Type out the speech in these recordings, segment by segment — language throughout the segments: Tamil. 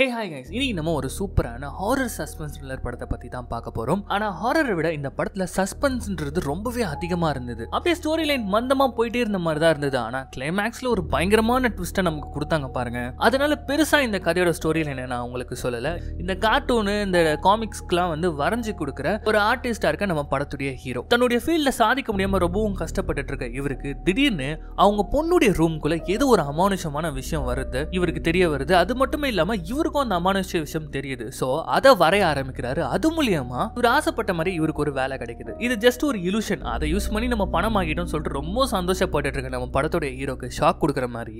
ஹே ஹாய் கைஸ் இனி நம்ம ஒரு சூப்பரான ஹாரர் சஸ்பென்ஸ் த்ரில்லர் படத்தை பற்றி தான் பார்க்க போகிறோம் ஆனால் ஹாரரை விட இந்த படத்தில் சஸ்பென்ஸ்ன்றது ரொம்பவே அதிகமாக இருந்தது அப்படியே ஸ்டோரி லைன் மந்தமாக போயிட்டே இருந்த மாதிரி தான் இருந்தது ஆனால் கிளைமேக்ஸில் ஒரு பயங்கரமான ட்விஸ்ட்டை நமக்கு கொடுத்தாங்க பாருங்க அதனால பெருசாக இந்த கதையோட ஸ்டோரி லைனை நான் உங்களுக்கு சொல்லலை இந்த கார்ட்டூனு இந்த காமிக்ஸ்க்குலாம் வந்து வரைஞ்சு கொடுக்குற ஒரு ஆர்டிஸ்டாக இருக்க நம்ம படத்துடைய ஹீரோ தன்னுடைய ஃபீல்டில் சாதிக்க முடியாமல் ரொம்பவும் கஷ்டப்பட்டுட்டு இருக்க இவருக்கு திடீர்னு அவங்க பொண்ணுடைய ரூம்குள்ளே ஏதோ ஒரு அமானுஷமான விஷயம் வருது இவருக்கு தெரிய வருது அது மட்டுமே இல்லாமல் இவர் இவருக்கும் அந்த அமானுஷ்ய விஷயம் தெரியுது ஸோ அதை வரைய ஆரம்பிக்கிறாரு அது மூலியமா இவர் ஆசைப்பட்ட மாதிரி இவருக்கு ஒரு வேலை கிடைக்குது இது ஜஸ்ட் ஒரு இலூஷன் அதை யூஸ் பண்ணி நம்ம பணம் ஆகிட்டோம்னு சொல்லிட்டு ரொம்ப சந்தோஷப்பட்டு இருக்க நம்ம படத்தோட ஹீரோக்கு ஷாக் கொடுக்குற மாதிரி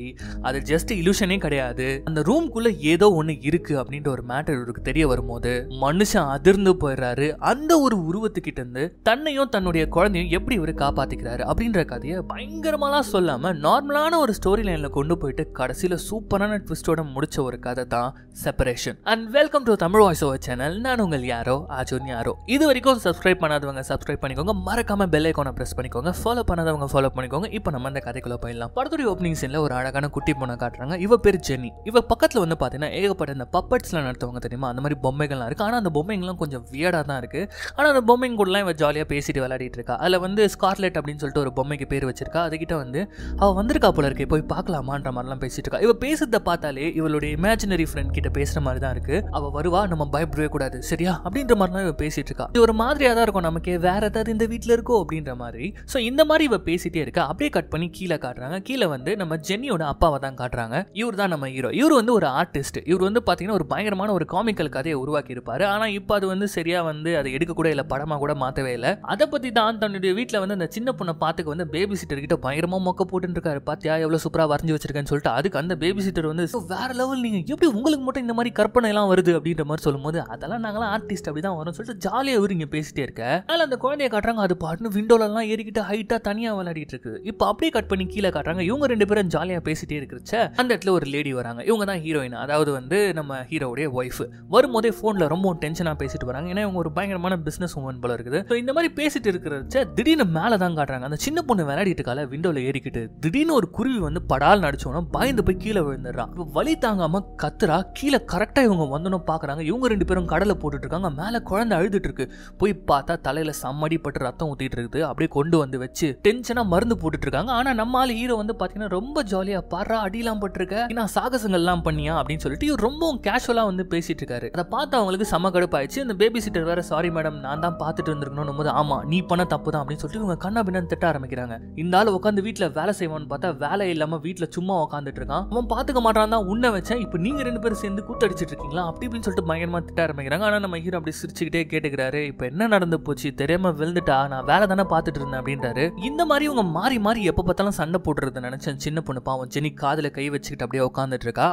அது ஜஸ்ட் இலூஷனே கிடையாது அந்த ரூம்குள்ள ஏதோ ஒன்று இருக்கு அப்படின்ற ஒரு மேட்டர் இவருக்கு தெரிய வரும்போது மனுஷன் அதிர்ந்து போயிடுறாரு அந்த ஒரு உருவத்துக்கிட்ட இருந்து தன்னையும் தன்னுடைய குழந்தையும் எப்படி இவர் காப்பாத்திக்கிறாரு அப்படின்ற கதையை பயங்கரமாலாம் சொல்லாம நார்மலான ஒரு ஸ்டோரி லைன்ல கொண்டு போயிட்டு கடைசியில சூப்பரான ட்விஸ்டோட முடிச்ச ஒரு கதை தான் separation and welcome to Tamil voice over channel நான் உங்கள் யாரோ ஆஜோன் யாரோ இது வரைக்கும் சப்ஸ்கிரைப் பண்ணாதவங்க சப்ஸ்கிரைப் பண்ணிக்கோங்க மறக்காம பெல் ஐக்கானை ப்ரெஸ் பண்ணிக்கோங்க ஃபாலோ பண்ணாதவங்க ஃபாலோ பண்ணிக்கோங்க இப்போ நம்ம அந்த கதைக்குள்ள போயிடலாம் படத்துடைய ஓப்பனிங் சீனில் ஒரு அழகான குட்டி பொண்ணை காட்டுறாங்க இவ பேர் ஜெனி இவ பக்கத்தில் வந்து பார்த்தீங்கன்னா ஏகப்பட்ட இந்த பப்பட்ஸ்லாம் நடத்துவாங்க தெரியுமா அந்த மாதிரி பொம்மைகள்லாம் இருக்குது ஆனால் அந்த பொம்மைங்கலாம் கொஞ்சம் வியடாக தான் இருக்குது ஆனால் அந்த பொம்மைங்க கூடலாம் இவ ஜாலியாக பேசிட்டு விளையாடிட்டு இருக்கா அதில் வந்து ஸ்கார்லெட் அப்படின்னு சொல்லிட்டு ஒரு பொம்மைக்கு பேர் வச்சிருக்கா அதுக்கிட்ட வந்து அவள் வந்திருக்கா போல இருக்கே போய் பார்க்கலாமான்ற மாதிரிலாம் பேசிட்டு இருக்கா இவ பேசுறத பார்த்தாலே இவளுடைய இமேஜினரி ஃப்ரெண்ட் கிட்ட பேசுற மாதிரி தான் இருக்கு அவ வருவா நம்ம பயப்படவே கூடாது சரியா அப்படின்ற மாதிரி தான் இவ பேசிட்டு இருக்கா இது ஒரு மாதிரியா தான் இருக்கும் நமக்கு வேற ஏதாவது இந்த வீட்டுல இருக்கோ அப்படின்ற மாதிரி ஸோ இந்த மாதிரி இவ பேசிட்டே இருக்கா அப்படியே கட் பண்ணி கீழே காட்டுறாங்க கீழே வந்து நம்ம ஜென்னியோட அப்பாவை தான் காட்டுறாங்க இவர் தான் நம்ம ஹீரோ இவர் வந்து ஒரு ஆர்டிஸ்ட் இவர் வந்து பார்த்தீங்கன்னா ஒரு பயங்கரமான ஒரு காமிக்கல் கதையை உருவாக்கி இருப்பாரு ஆனால் இப்போ அது வந்து சரியாக வந்து அதை எடுக்க கூட இல்ல படமாக கூட மாற்றவே இல்லை அதை பற்றி தான் தன்னுடைய வீட்டில் வந்து அந்த சின்ன பொண்ணை பார்த்துக்க வந்து பேபி சிட்டர் கிட்ட பயங்கரமாக மொக்க இருக்காரு பாத்தியா எவ்வளோ சூப்பராக வரைஞ்சி வச்சிருக்கேன்னு சொல்லிட்டு அதுக்கு அந்த பேபி சிட்டர் வந்து வேற லெவல் நீங்க எப்படி உங்களுக்கு மட்டும் இந்த மாதிரி கற்பனை எல்லாம் வருது அப்படின்ற மாதிரி சொல்லும்போது அதெல்லாம் நாங்களாம் ஆர்டிஸ்ட் அப்படிதான் வரும் சொல்லிட்டு ஜாலியாக இவரு இங்க பேசிட்டே இருக்க அதனால அந்த குழந்தைய காட்டுறாங்க அது பாட்டுன்னு எல்லாம் ஏறிக்கிட்டு ஹைட்டா தனியா விளையாடிட்டு இருக்கு இப்போ அப்படியே கட் பண்ணி கீழே காட்டுறாங்க இவங்க ரெண்டு பேரும் ஜாலியா பேசிட்டே இருக்கிறச்ச அந்த இடத்துல ஒரு லேடி வராங்க இவங்க தான் ஹீரோயின் அதாவது வந்து நம்ம ஹீரோடைய ஒய்ஃப் வரும்போதே போன்ல ரொம்ப டென்ஷனா பேசிட்டு வராங்க ஏன்னா இவங்க ஒரு பயங்கரமான பிஸ்னஸ் உமன் போல இருக்குது இந்த மாதிரி பேசிட்டு இருக்கிறச்ச திடீர்னு மேல தான் காட்டுறாங்க அந்த சின்ன பொண்ணு விளையாடிட்டு இருக்கால விண்டோல ஏறிக்கிட்டு திடீர்னு ஒரு குருவி வந்து படால் நடிச்சோன்னா பயந்து போய் கீழே விழுந்துடுறான் வழி தாங்காம கத்துறா கீழே கரெக்டாக இவங்க வந்தோன்னு பார்க்குறாங்க இவங்க ரெண்டு பேரும் கடலை போட்டுட்ருக்காங்க மேலே குழந்தை அழுதுட்டுருக்கு போய் பார்த்தா தலையில் சம்மடிப்பட்டு ரத்தம் ஊற்றிட்டு இருக்குது அப்படியே கொண்டு வந்து வச்சு டென்ஷனாக மருந்து இருக்காங்க ஆனால் நம்ம ஆள் ஹீரோ வந்து பார்த்தீங்கன்னா ரொம்ப ஜாலியாக பாடுறா அடியெல்லாம் பட்டிருக்க நான் சாகசங்கள்லாம் பண்ணியா அப்படின்னு சொல்லிட்டு ரொம்ப ரொம்பவும் கேஷுவலாக வந்து பேசிட்டு இருக்காரு அதை பார்த்து அவங்களுக்கு செம கடுப்பாயிடுச்சு இந்த பேபி சிட்டர் வேற சாரி மேடம் நான் தான் பார்த்துட்டு இருந்திருக்கணும் போது ஆமாம் நீ பண்ண தப்பு தான் அப்படின்னு சொல்லிட்டு இவங்க கண்ணா பின்னு திட்ட ஆரம்பிக்கிறாங்க இந்த ஆள் உட்காந்து வீட்டில் வேலை செய்வான்னு பார்த்தா வேலை இல்லாமல் வீட்டில் சும்மா உட்காந்துட்டு இருக்கான் அவன் பார்த்துக்க மாட்டான் தான் உன்னை வச்சேன் இப்போ நீங்கள் ரெண்டு பேரும் சேர்ந்து கூத்தடிச்சிட்டு இருக்கீங்களா அப்படி இப்படின்னு சொல்லிட்டு பயங்கரமாக திட்ட ஆரம்பிக்கிறாங்க ஆனால் நம்ம ஹீரோ அப்படி சிரிச்சுக்கிட்டே கேட்டுக்கிறாரு இப்போ என்ன நடந்து போச்சு தெரியாம விழுந்துட்டா நான் வேலை தானே பார்த்துட்டு இருந்தேன் அப்படின்றாரு இந்த மாதிரி இவங்க மாறி மாறி எப்போ பார்த்தாலும் சண்டை போடுறது நினச்சேன் சின்ன பொண்ணு பாவம் ஜெனி காதில் கை வச்சுக்கிட்டு அப்படியே உட்காந்துட்டு இருக்கா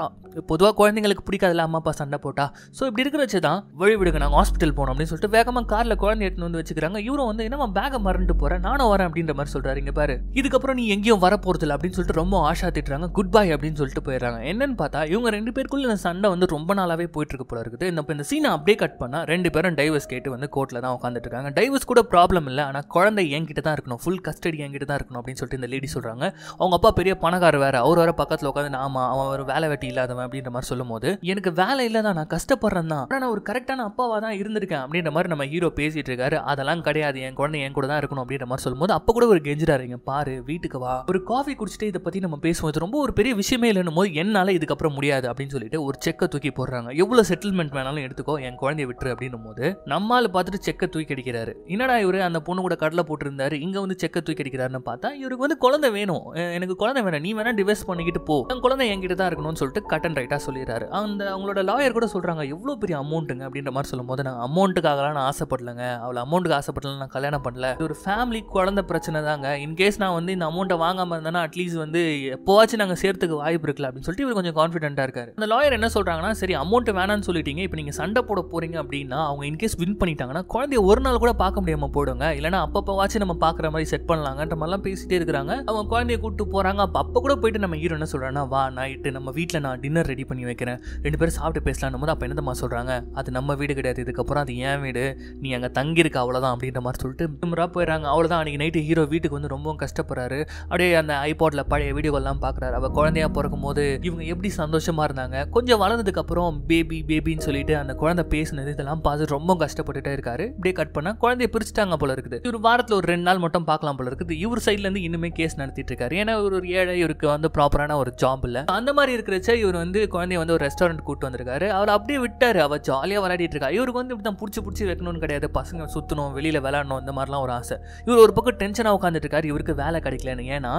பொதுவாக குழந்தைங்களுக்கு பிடிக்காதுல அம்மா அப்பா சண்டை போட்டா ஸோ இப்படி இருக்கிற வச்சுதான் வழி விடுங்க நாங்க ஹாஸ்பிட்டல் போனோம் அப்படின்னு சொல்லிட்டு வேகமாக காரில் குழந்தை எடுத்து வந்து வச்சுக்கிறாங்க இவரும் வந்து என்னமா பேக மறந்துட்டு போறேன் நானும் வரேன் அப்படின்ற மாதிரி சொல்றாரு இங்க பாரு இதுக்கப்புறம் நீ எங்கேயும் வர போகிறதில்ல அப்படின்னு சொல்லிட்டு ரொம்ப ஆஷா திட்டுறாங்க குட் பை அப்படின்னு சொல்லிட்டு போயிடுறாங்க என்னன்னு பார்த்தா இவங்க ரெண்டு பேருக்குள்ள சண்டை சண்டை வந்து ரொம்ப நாளாகவே போயிட்டுருக்கு போல இருக்குது இந்த இப்போ இந்த சீனை அப்படியே கட் பண்ணால் ரெண்டு பேரும் டைவர்ஸ் கேட்டு வந்து கோர்ட்டில் தான் உட்காந்துட்டு இருக்காங்க டைவர்ஸ் கூட ப்ராப்ளம் இல்லை ஆனால் குழந்தை என்கிட்ட தான் இருக்கணும் ஃபுல் கஸ்டடி என்கிட்ட தான் இருக்கணும் அப்படின்னு சொல்லிட்டு இந்த லேடி சொல்கிறாங்க அவங்க அப்பா பெரிய பணக்காரர் வேறு அவர் வேறு பக்கத்தில் உட்காந்து நாம அவன் ஒரு வேலை வெட்டி இல்லாதவன் அப்படின்ற மாதிரி சொல்லும் போது எனக்கு வேலை இல்லை தான் நான் கஷ்டப்படுறேன் தான் ஆனால் நான் ஒரு கரெக்டான அப்பாவாக தான் இருந்திருக்கேன் அப்படின்ற மாதிரி நம்ம ஹீரோ பேசிகிட்டு இருக்காரு அதெல்லாம் கிடையாது என் குழந்தை என் கூட தான் இருக்கணும் அப்படின்ற மாதிரி சொல்லும்போது அப்போ கூட ஒரு கெஞ்சிடாருங்க பாரு வீட்டுக்கு வா ஒரு காஃபி குடிச்சிட்டு இதை பற்றி நம்ம பேசுவோம் ரொம்ப ஒரு பெரிய விஷயமே இல்லைன்னு போது என்னால் இதுக்கப்புறம் முடியாது அப்படின்னு சொல்லிட்டு ஒரு செக் செக்கை தூக்கி போடுறாங்க எவ்வளோ செட்டில்மெண்ட் வேணாலும் எடுத்துக்கோ என் குழந்தைய விட்டுரு அப்படின்னும் போது நம்மால் பார்த்துட்டு செக்கை தூக்கி அடிக்கிறாரு என்னடா இவர் அந்த பொண்ணு கூட கடலை போட்டிருந்தாரு இங்கே வந்து செக்கை தூக்கி அடிக்கிறாருன்னு பார்த்தா இவருக்கு வந்து குழந்தை வேணும் எனக்கு குழந்தை வேணும் நீ வேணா டிவைஸ் பண்ணிக்கிட்டு போ என் குழந்தை என்கிட்ட தான் இருக்கணும்னு சொல்லிட்டு கட்டன் ரைட்டாக சொல்லிடுறாரு அந்த அவங்களோட லாயர் கூட சொல்கிறாங்க எவ்வளோ பெரிய அமௌண்ட்டுங்க அப்படின்ற மாதிரி சொல்லும்போது நான் அமௌண்ட்டுக்காகலாம் நான் ஆசைப்படலங்க அவளை அமௌண்ட்டுக்கு ஆசைப்படல நான் கல்யாணம் பண்ணல இது ஒரு ஃபேமிலி குழந்தை பிரச்சனை தாங்க இன்கேஸ் நான் வந்து இந்த அமௌண்ட்டை வாங்காமல் இருந்தேன்னா அட்லீஸ்ட் வந்து எப்போவாச்சும் நாங்கள் சேர்த்துக்கு வாய்ப்பு இருக்கல அப்படின்னு சொல்லிட்டு இவர் கொஞ்சம் கான்ஃபிடென்ட்டாக இருக்காரு அந்த லாயர் என்ன சொல்கிறாங்க சொல்கிறாங்கன்னா சரி அமௌண்ட் வேணான்னு சொல்லிட்டீங்க இப்போ நீங்கள் சண்டை போட போகிறீங்க அப்படின்னா அவங்க இன்கேஸ் வின் பண்ணிட்டாங்கன்னா குழந்தைய ஒரு நாள் கூட பார்க்க முடியாமல் போயிடுங்க இல்லைனா அப்பப்போவாச்சும் நம்ம பார்க்குற மாதிரி செட் பண்ணலாங்கன்ற மாதிரிலாம் பேசிட்டே இருக்கிறாங்க அவங்க குழந்தைய கூப்பிட்டு போகிறாங்க அப்போ அப்போ கூட போயிட்டு நம்ம ஹீரோ என்ன சொல்கிறேன்னா வா நைட்டு நம்ம வீட்டில் நான் டின்னர் ரெடி பண்ணி வைக்கிறேன் ரெண்டு பேரும் சாப்பிட்டு பேசலான்னு போது அப்போ என்னதம்மா சொல்கிறாங்க அது நம்ம வீடு கிடையாது இதுக்கப்புறம் அது ஏன் வீடு நீ அங்கே தங்கியிருக்க அவ்வளோதான் அப்படின்ற மாதிரி சொல்லிட்டு திமுறாக போயிடறாங்க அவ்வளோதான் அன்றைக்கி நைட்டு ஹீரோ வீட்டுக்கு வந்து ரொம்பவும் கஷ்டப்படுறாரு அப்படியே அந்த ஐபாட்டில் பழைய எல்லாம் பார்க்குறாரு அவள் குழந்தையாக பிறக்கும் போது இவங்க எப்படி சந்தோஷமாக இருந்தாங்க கொஞ்சம் வளர்ந்த அப்புறம் பேபி பேபின்னு சொல்லிட்டு அந்த குழந்தை பேசினது இதெல்லாம் பார்த்து ரொம்ப கஷ்டப்பட்டுட்டே இருக்காரு இப்படியே கட் பண்ணால் குழந்தைய பிரிச்சுட்டாங்க போல இருக்குது இவர் வாரத்தில் ஒரு ரெண்டு நாள் மட்டும் பார்க்கலாம் போல இருக்குது இவர் சைட்லேருந்து இன்னுமே கேஸ் நடத்திட்டு இருக்காரு ஏன்னா இவர் ஒரு ஏழை இவருக்கு வந்து ப்ராப்பரான ஒரு ஜாப் இல்லை அந்த மாதிரி இருக்கிறச்ச இவர் வந்து குழந்தைய வந்து ஒரு ரெஸ்டாரண்ட் கூட்டு வந்திருக்காரு அவர் அப்படியே விட்டார் அவர் ஜாலியாக விளையாடிட்டு இருக்கா இவருக்கு வந்து இப்படி தான் பிடிச்சி பிடிச்சி வைக்கணும்னு கிடையாது பசங்க சுற்றணும் வெளியில் விளாடணும் அந்த மாதிரிலாம் ஒரு ஆசை இவர் ஒரு பக்கம் டென்ஷனாக உட்காந்துட்டு இருக்காரு இவருக்கு வேலை கிடைக்கலன்னு ஏன்னா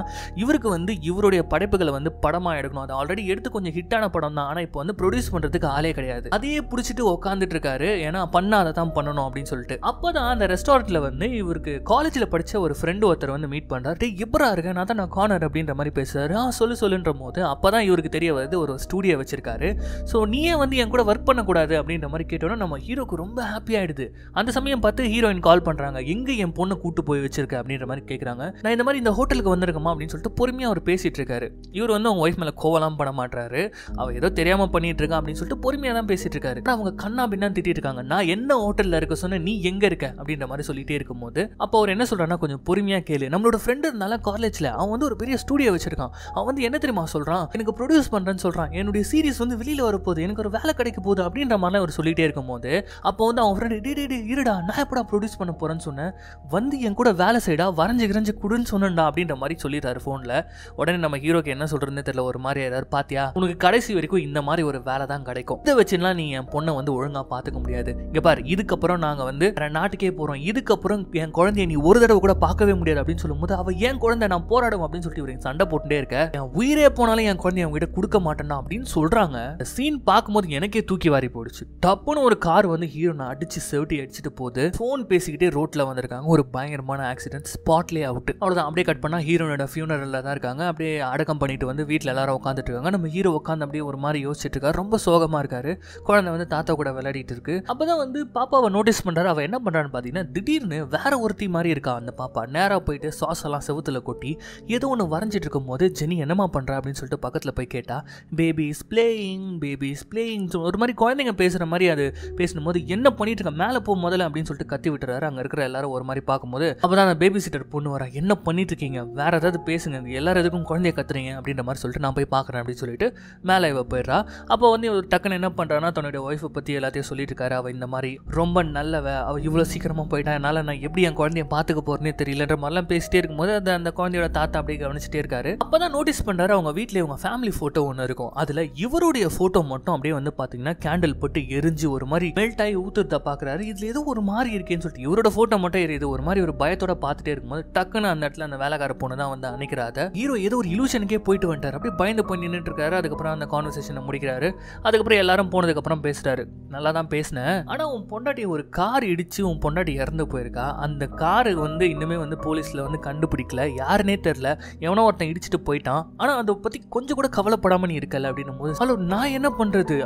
இவருக்கு வந்து இவருடைய படைப்புகளை வந்து படமாக எடுக்கணும் அது ஆல்ரெடி எடுத்து கொஞ்சம் ஹிட்டான படம் தான் ஆனால் இப்போ வந்து ப்ரொடியூஸ் பண்றதுக்கு ஆளே கிடையாது அதையே பிடிச்சிட்டு உட்காந்துட்டு இருக்காரு ஏன்னா பண்ணா அதை தான் பண்ணணும் அப்படின்னு சொல்லிட்டு அப்பதான் அந்த ரெஸ்டாரண்ட்ல வந்து இவருக்கு காலேஜில் படிச்ச ஒரு ஃப்ரெண்டு ஒருத்தர் வந்து மீட் பண்றாரு இப்பரா இருக்கேன் நான் தான் நான் கார்னர் அப்படின்ற மாதிரி பேசுறாரு ஆ சொல்லு சொல்லுன்ற போது அப்பதான் இவருக்கு தெரிய வருது ஒரு ஸ்டூடியோ வச்சிருக்காரு ஸோ நீயே வந்து என் கூட ஒர்க் பண்ணக்கூடாது அப்படின்ற மாதிரி கேட்டோன்னா நம்ம ஹீரோக்கு ரொம்ப ஹாப்பி ஆயிடுது அந்த சமயம் பார்த்து ஹீரோயின் கால் பண்றாங்க எங்க என் பொண்ணை கூட்டு போய் வச்சிருக்க அப்படின்ற மாதிரி கேட்குறாங்க நான் இந்த மாதிரி இந்த ஹோட்டலுக்கு வந்திருக்கமா அப்படின்னு சொல்லிட்டு பொறுமையாக அவர் பேசிட்டு இருக்காரு இவர் வந்து அவங்க ஒய்ஃப் மேலே கோவலாம் பண்ண மாட்டாரு அவ ஏதோ தெரியாம பண்ணி பண்ணிட்டு இருக்கான் அப்படின்னு சொல்லிட்டு பொறுமையா தான் பேசிட்டு இருக்காரு அவங்க கண்ணா பின்னா திட்டிட்டு இருக்காங்க நான் என்ன ஹோட்டல்ல இருக்க சொன்ன நீ எங்க இருக்க அப்படின்ற மாதிரி சொல்லிட்டே இருக்கும்போது அப்போ அவர் என்ன சொல்றான்னா கொஞ்சம் பொறுமையா கேளு நம்மளோட ஃப்ரெண்டு இருந்தாலும் காலேஜ்ல அவன் வந்து ஒரு பெரிய ஸ்டூடியோ வச்சிருக்கான் அவன் வந்து என்ன தெரியுமா சொல்றான் எனக்கு ப்ரொடியூஸ் பண்றேன்னு சொல்றான் என்னுடைய சீரிஸ் வந்து வெளியில வரப்போகுது எனக்கு ஒரு வேலை கிடைக்க போகுது அப்படின்ற மாதிரி அவர் சொல்லிட்டே இருக்கும்போது அப்போ வந்து அவன் ஃப்ரெண்டு டி டி இருடா நான் எப்படா ப்ரொடியூஸ் பண்ண போறேன்னு சொன்னேன் வந்து என் கூட வேலை செய்டா வரைஞ்சு கிரஞ்சு குடுன்னு சொன்னேன்டா அப்படின்ற மாதிரி சொல்லிடுறாரு ஃபோனில் உடனே நம்ம ஹீரோக்கு என்ன சொல்றதுன்னு தெரியல ஒரு மாதிரி ஏதாவது பார்த்தியா உனக்கு கடைசி வரைக்கும் இந்த மாதிரி ஒரு ஒரு வேலை தான் கிடைக்கும் இதை வச்சுலாம் நீ என் பொண்ணை வந்து ஒழுங்காக பார்த்துக்க முடியாது இங்கே பாரு இதுக்கப்புறம் நாங்கள் வந்து நாட்டுக்கே போகிறோம் இதுக்கப்புறம் என் குழந்தைய நீ ஒரு தடவை கூட பார்க்கவே முடியாது அப்படின்னு சொல்லும்போது அவள் என் குழந்தை நான் போராடும் அப்படின்னு சொல்லிட்டு சண்டை போட்டுட்டே இருக்க என் உயிரே போனாலும் என் குழந்தைய அவங்ககிட்ட கொடுக்க மாட்டேன்னா அப்படின்னு சொல்கிறாங்க சீன் பார்க்கும்போது எனக்கே தூக்கி வாரி போயிடுச்சு டப்புன்னு ஒரு கார் வந்து ஹீரோனை அடிச்சு செவிட்டி அடிச்சுட்டு போகுது ஃபோன் பேசிக்கிட்டே ரோட்டில் வந்திருக்காங்க ஒரு பயங்கரமான ஆக்சிடென்ட் ஸ்பாட்லேயே அவுட் அவ்வளவுதான் அப்படியே கட் பண்ணால் ஹீரோனோட ஃபியூனரில் தான் இருக்காங்க அப்படியே அடக்கம் பண்ணிட்டு வந்து வீட்டில் எல்லாரும் உட்காந்துட்டு இருக்காங்க நம்ம ஹீரோ உட்காந்து அப்படியே ஒரு மாதிரி யோசிச்சுட்டு இருக்கார் ரொம்ப சோகமாக இருக்கார் குழந்தை வந்து தாத்தா கூட விளையாடிட்டு இருக்கு அப்போ தான் வந்து பாப்பாவை நோட்டீஸ் பண்ணுறாரு அவள் என்ன பண்ணுறான்னு பார்த்தீங்கன்னா திடீர்னு வேற ஒருத்தி மாதிரி இருக்கா அந்த பாப்பா நேராக போயிட்டு சுவாசெல்லாம் எல்லாம் கொட்டி ஏதோ ஒன்று வரைஞ்சிட்டு போது ஜெனி என்னம்மா பண்ணுறா அப்படின்னு சொல்லிட்டு பக்கத்தில் போய் கேட்டால் பேபி பிளேயிங் பேபி பிளேயிங் ஒரு மாதிரி குழந்தைங்க பேசுகிற மாதிரி அது பேசும்போது என்ன பண்ணிட்டு இருக்க மேலே போகும் முதல்ல அப்படின்னு சொல்லிட்டு கத்தி விட்டுறாரு அங்கே இருக்கிற எல்லாரும் ஒரு மாதிரி பார்க்கும்போது அப்போ தான் அந்த பேபி சீட்டர் பொண்ணு வரா என்ன பண்ணிட்டு இருக்கீங்க வேற ஏதாவது பேசுங்க எல்லாரும் எதுக்கும் குழந்தைய கத்துறீங்க அப்படின்ற மாதிரி சொல்லிட்டு நான் போய் பார்க்குறேன் அப்படின்னு சொல்லிட்டு மேலே இவ போயிடுறா அப்போ வந்து இவர் டக்குன்னு என்ன பண்ணுறான்னா தன்னுடைய ஒய்ஃபை பற்றி எல்லாத்தையும் சொல்லிட்டு இருக்காரு அவள் இந்த மாதிரி ரொம்ப நல்லவ அவள் இவ்வளோ சீக்கிரமாக போயிட்டா என்னால் நான் எப்படி என் குழந்தைய பார்த்துக்க போறேனே தெரியலன்ற மாதிரிலாம் பேசிட்டே இருக்கும்போது அந்த அந்த குழந்தையோட தாத்தா அப்படியே கவனிச்சிட்டே இருக்காரு அப்போ தான் நோட்டீஸ் பண்ணுறாரு அவங்க வீட்டில் இவங்க ஃபேமிலி ஃபோட்டோ ஒன்று இருக்கும் அதில் இவருடைய ஃபோட்டோ மட்டும் அப்படியே வந்து பார்த்தீங்கன்னா கேண்டில் போட்டு எரிஞ்சு ஒரு மாதிரி மெல்ட் ஆகி ஊத்துறத பார்க்குறாரு இதில் ஏதோ ஒரு மாதிரி இருக்கேன்னு சொல்லிட்டு இவரோட ஃபோட்டோ மட்டும் எரியுது ஒரு மாதிரி ஒரு பயத்தோட பார்த்துட்டே இருக்கும்போது டக்குன்னு அந்த இடத்துல அந்த வேலைக்கார பொண்ணு தான் வந்து அணைக்கிறாத ஹீரோ ஏதோ ஒரு இலூஷனுக்கே போயிட்டு வந்துட்டார் அப்படியே பயந்து போய் நின்றுட்டு இருக்காரு அதுக்கப்புறம் அந்த கான்வர்சேஷனை முடிக்கிறாரு பேசினாரு அதுக்கப்புறம் எல்லாரும் போனதுக்கப்புறம் பேசுறாரு நல்லா தான் பேசினேன் ஆனால் உன் பொண்டாட்டி ஒரு கார் இடிச்சு உன் பொண்டாட்டி இறந்து போயிருக்கா அந்த காரு வந்து இன்னுமே வந்து போலீஸில் வந்து கண்டுபிடிக்கல யாருன்னே தெரில எவனோ ஒருத்தன் இடிச்சிட்டு போயிட்டான் ஆனால் அதை பற்றி கொஞ்சம் கூட கவலைப்படாமல் நீ இருக்கல அப்படின்னும் போது ஹலோ நான் என்ன பண்ணுறது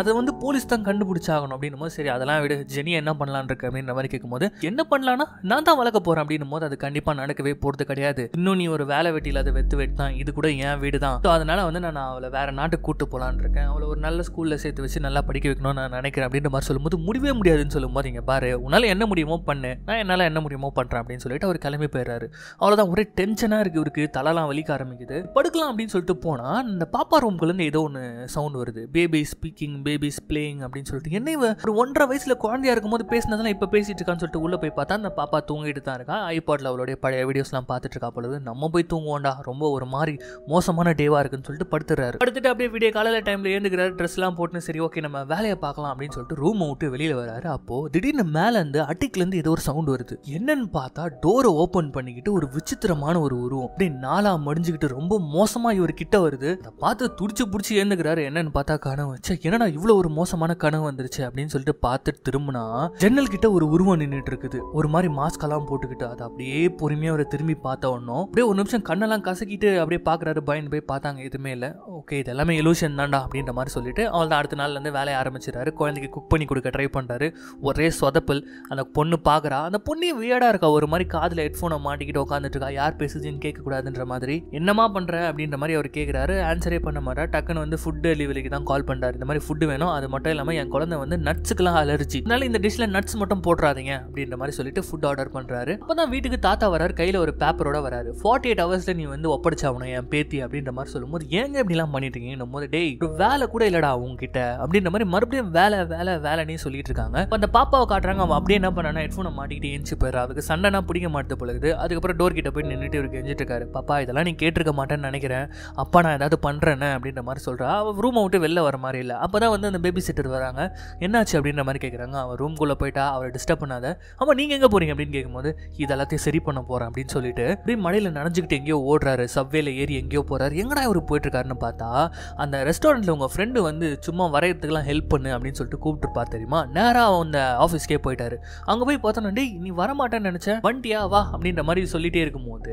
அதை வந்து போலீஸ் தான் கண்டுபிடிச்சாகணும் அப்படின்னும் போது சரி அதெல்லாம் விட ஜெனியா என்ன பண்ணலான்னு இருக்கு அப்படின்ற மாதிரி கேட்கும்போது என்ன பண்ணலான்னா நான் தான் வளர்க்க போகிறேன் அப்படின்னும் போது அது கண்டிப்பாக நடக்கவே போகிறது கிடையாது இன்னும் நீ ஒரு வேலை வெட்டியில் அதை வெத்து வெட்டு தான் இது கூட என் வீடு தான் ஸோ அதனால வந்து நான் அவளை வேற நாட்டுக்கு கூட்டு போகலான் இருக்கேன் அவளை ஒரு நல்ல ஸ்கூலில் சேர்த்து வச்சு நல்லா படிக்க வைக்கணும்னு நான் நினைக்கிறேன் அப்படின்ற மாதிரி சொல்லும்போது முடியவே முடியாதுன்னு சொல்லும்போது இங்கே பாரு உன்னால் என்ன முடியுமோ பண்ணு நான் என்னால் என்ன முடியுமோ பண்ணுறேன் அப்படின்னு சொல்லிட்டு அவர் கிளம்பி போயிடுறாரு அவ்வளோதான் ஒரே டென்ஷனாக இருக்குது இவருக்கு தலைலாம் வலிக்க ஆரம்பிக்குது படுக்கலாம் அப்படின்னு சொல்லிட்டு போனால் இந்த பாப்பா ரூம்குலேருந்து ஏதோ ஒன்று சவுண்ட் வருது பேபி ஸ்பீக்கிங் பேபிஸ் பிளேயிங் அப்படின்னு சொல்லிட்டு என்ன ஒரு ஒன்றரை வயசில் குழந்தையாக இருக்கும்போது பேசினதெல்லாம் இப்போ பேசிகிட்டு இருக்கான்னு சொல்லிட்டு உள்ளே போய் பார்த்தா அந்த பாப்பா தூங்கிட்டு தான் இருக்கா ஐபாட்டில் அவளுடைய பழைய வீடியோஸ்லாம் பார்த்துட்டு இருக்கா பொழுது நம்ம போய் தூங்குவோண்டா ரொம்ப ஒரு மாதிரி மோசமான டேவாக இருக்குன்னு சொல்லிட்டு படுத்துறாரு படுத்துட்டு அப்படியே விடிய காலையில் டைமில் ஏந்து இருக்கிறாரு ட்ரெஸ்லாம் போட்டு சரி ஓகே நம்ம வேலையை பார்க்கலாம் அப்படின்னு சொல்லிட்டு ரூம் விட்டு வெளியில் வராரு அப்போது திடீர்னு மேலேருந்து அட்டிக்லேருந்து ஏதோ ஒரு சவுண்ட் வருது என்னன்னு பார்த்தா டோரை ஓப்பன் பண்ணிக்கிட்டு ஒரு விசித்திரமான ஒரு உருவம் அப்படி நாளா மடிஞ்சுக்கிட்டு ரொம்ப மோசமாக இவர் கிட்ட வருது அதை பார்த்து துடிச்சு பிடிச்சி ஏந்துக்கிறாரு என்னன்னு பார்த்தா கனவு வச்சு என்னடா இவ்வளோ ஒரு மோசமான கனவு வந்துருச்சு அப்படின்னு சொல்லிட்டு பார்த்துட்டு திரும்பினா ஜன்னல் கிட்ட ஒரு உருவம் நின்றுட்டு இருக்குது ஒரு மாதிரி மாஸ்கெல்லாம் போட்டுக்கிட்டு அதை அப்படியே பொறுமையாக அவரை திரும்பி பார்த்த உடனே அப்படியே ஒரு நிமிஷம் கண்ணெல்லாம் கசக்கிட்டு அப்படியே பார்க்குறாரு பயன் போய் பார்த்தாங்க எதுவுமே இல்லை ஓகே இது எல்லாமே எலூஷன் தான்டா அப்படின்ற அப்படின்ற மாதிரி சொல்லிட்டு அவள் அடுத்த நாள்லேருந்து வேலையை ஆரம்பிச்சிடறாரு குழந்தைக்கு குக் பண்ணி கொடுக்க ட்ரை பண்ணுறாரு ஒரே சொதப்பல் அந்த பொண்ணு பார்க்குறா அந்த பொண்ணே வியடாக இருக்கா ஒரு மாதிரி காதில் ஹெட்ஃபோனை மாட்டிக்கிட்டு உட்காந்துட்டு இருக்கா யார் பேசுதுன்னு கேட்கக்கூடாதுன்ற மாதிரி என்னமா பண்ணுற அப்படின்ற மாதிரி அவர் கேட்குறாரு ஆன்சரே பண்ண மாட்டார் டக்குன்னு வந்து ஃபுட் டெலிவரிக்கு தான் கால் பண்ணுறாரு இந்த மாதிரி ஃபுட்டு வேணும் அது மட்டும் இல்லாமல் என் குழந்தை வந்து நட்ஸுக்கெல்லாம் அலர்ஜி அதனால இந்த டிஷ்ஷில் நட்ஸ் மட்டும் போடுறாதீங்க அப்படின்ற மாதிரி சொல்லிட்டு ஃபுட் ஆர்டர் பண்ணுறாரு அப்போ தான் வீட்டுக்கு தாத்தா வராரு கையில் ஒரு பேப்பரோட வராரு ஃபார்ட்டி எயிட் ஹவர்ஸில் நீ வந்து ஒப்படைச்சாகணும் என் பேத்தி அப்படின்ற மாதிரி சொல்லும்போது ஏங்க இப்படிலாம் பண்ணிட்டு இருக்கீங்க போது டேய் வேலை வேலை கூட இல்லடா உங்ககிட்ட அப்படின்ற மாதிரி மறுபடியும் வேலை வேலை வேலைன்னு சொல்லிட்டு இருக்காங்க அந்த பாப்பாவை காட்டுறாங்க அவன் அப்படியே என்ன பண்ணானா ஹெட்ஃபோனை மாட்டிட்டு எஞ்சி போயிடுறா அதுக்கு சண்டைனா பிடிக்க மாட்டு பொழுது அதுக்கப்புறம் டோர் கிட்ட போய் நின்றுட்டு இவருக்கு எஞ்சிட்டு இருக்காரு பாப்பா இதெல்லாம் நீ கேட்டிருக்க மாட்டேன்னு நினைக்கிறேன் அப்பா நான் ஏதாவது பண்ணுறேன்னு அப்படின்ற மாதிரி சொல்கிறா அவன் ரூமை விட்டு வெளில வர மாதிரி இல்லை அப்போ தான் வந்து அந்த பேபி சிட்டர் வராங்க என்னாச்சு அப்படின்ற மாதிரி கேட்குறாங்க அவன் ரூம்குள்ளே போயிட்டா அவரை டிஸ்டர்ப் பண்ணாத அவன் நீங்கள் எங்கே போகிறீங்க அப்படின்னு கேட்கும்போது இதெல்லாத்தையும் சரி பண்ண போகிறேன் அப்படின்னு சொல்லிட்டு அப்படியே மழையில் நனைஞ்சிக்கிட்டு எங்கேயோ ஓடுறாரு சவ்வேல ஏறி எங்கேயோ போகிறாரு எங்கடா இவர் போயிட்டுருக்காருன்னு பார்த்தா அந்த ரெஸ்டாரண்ட்டில் உங்கள் ஃப்ரெண்டு வந்து சும்மா வரையிறதுக்கெல்லாம் ஹெல்ப் பண்ணு அப்படின்னு சொல்லிட்டு கூப்பிட்டுருப்பா தெரியுமா நேராக அந்த ஆஃபீஸ்க்கே போயிட்டாரு அங்கே போய் பார்த்தோன்னா டே நீ வரமாட்டேன்னு நினச்சேன் வண்டியா வா அப்படின்ற மாதிரி சொல்லிகிட்டே இருக்கும்போது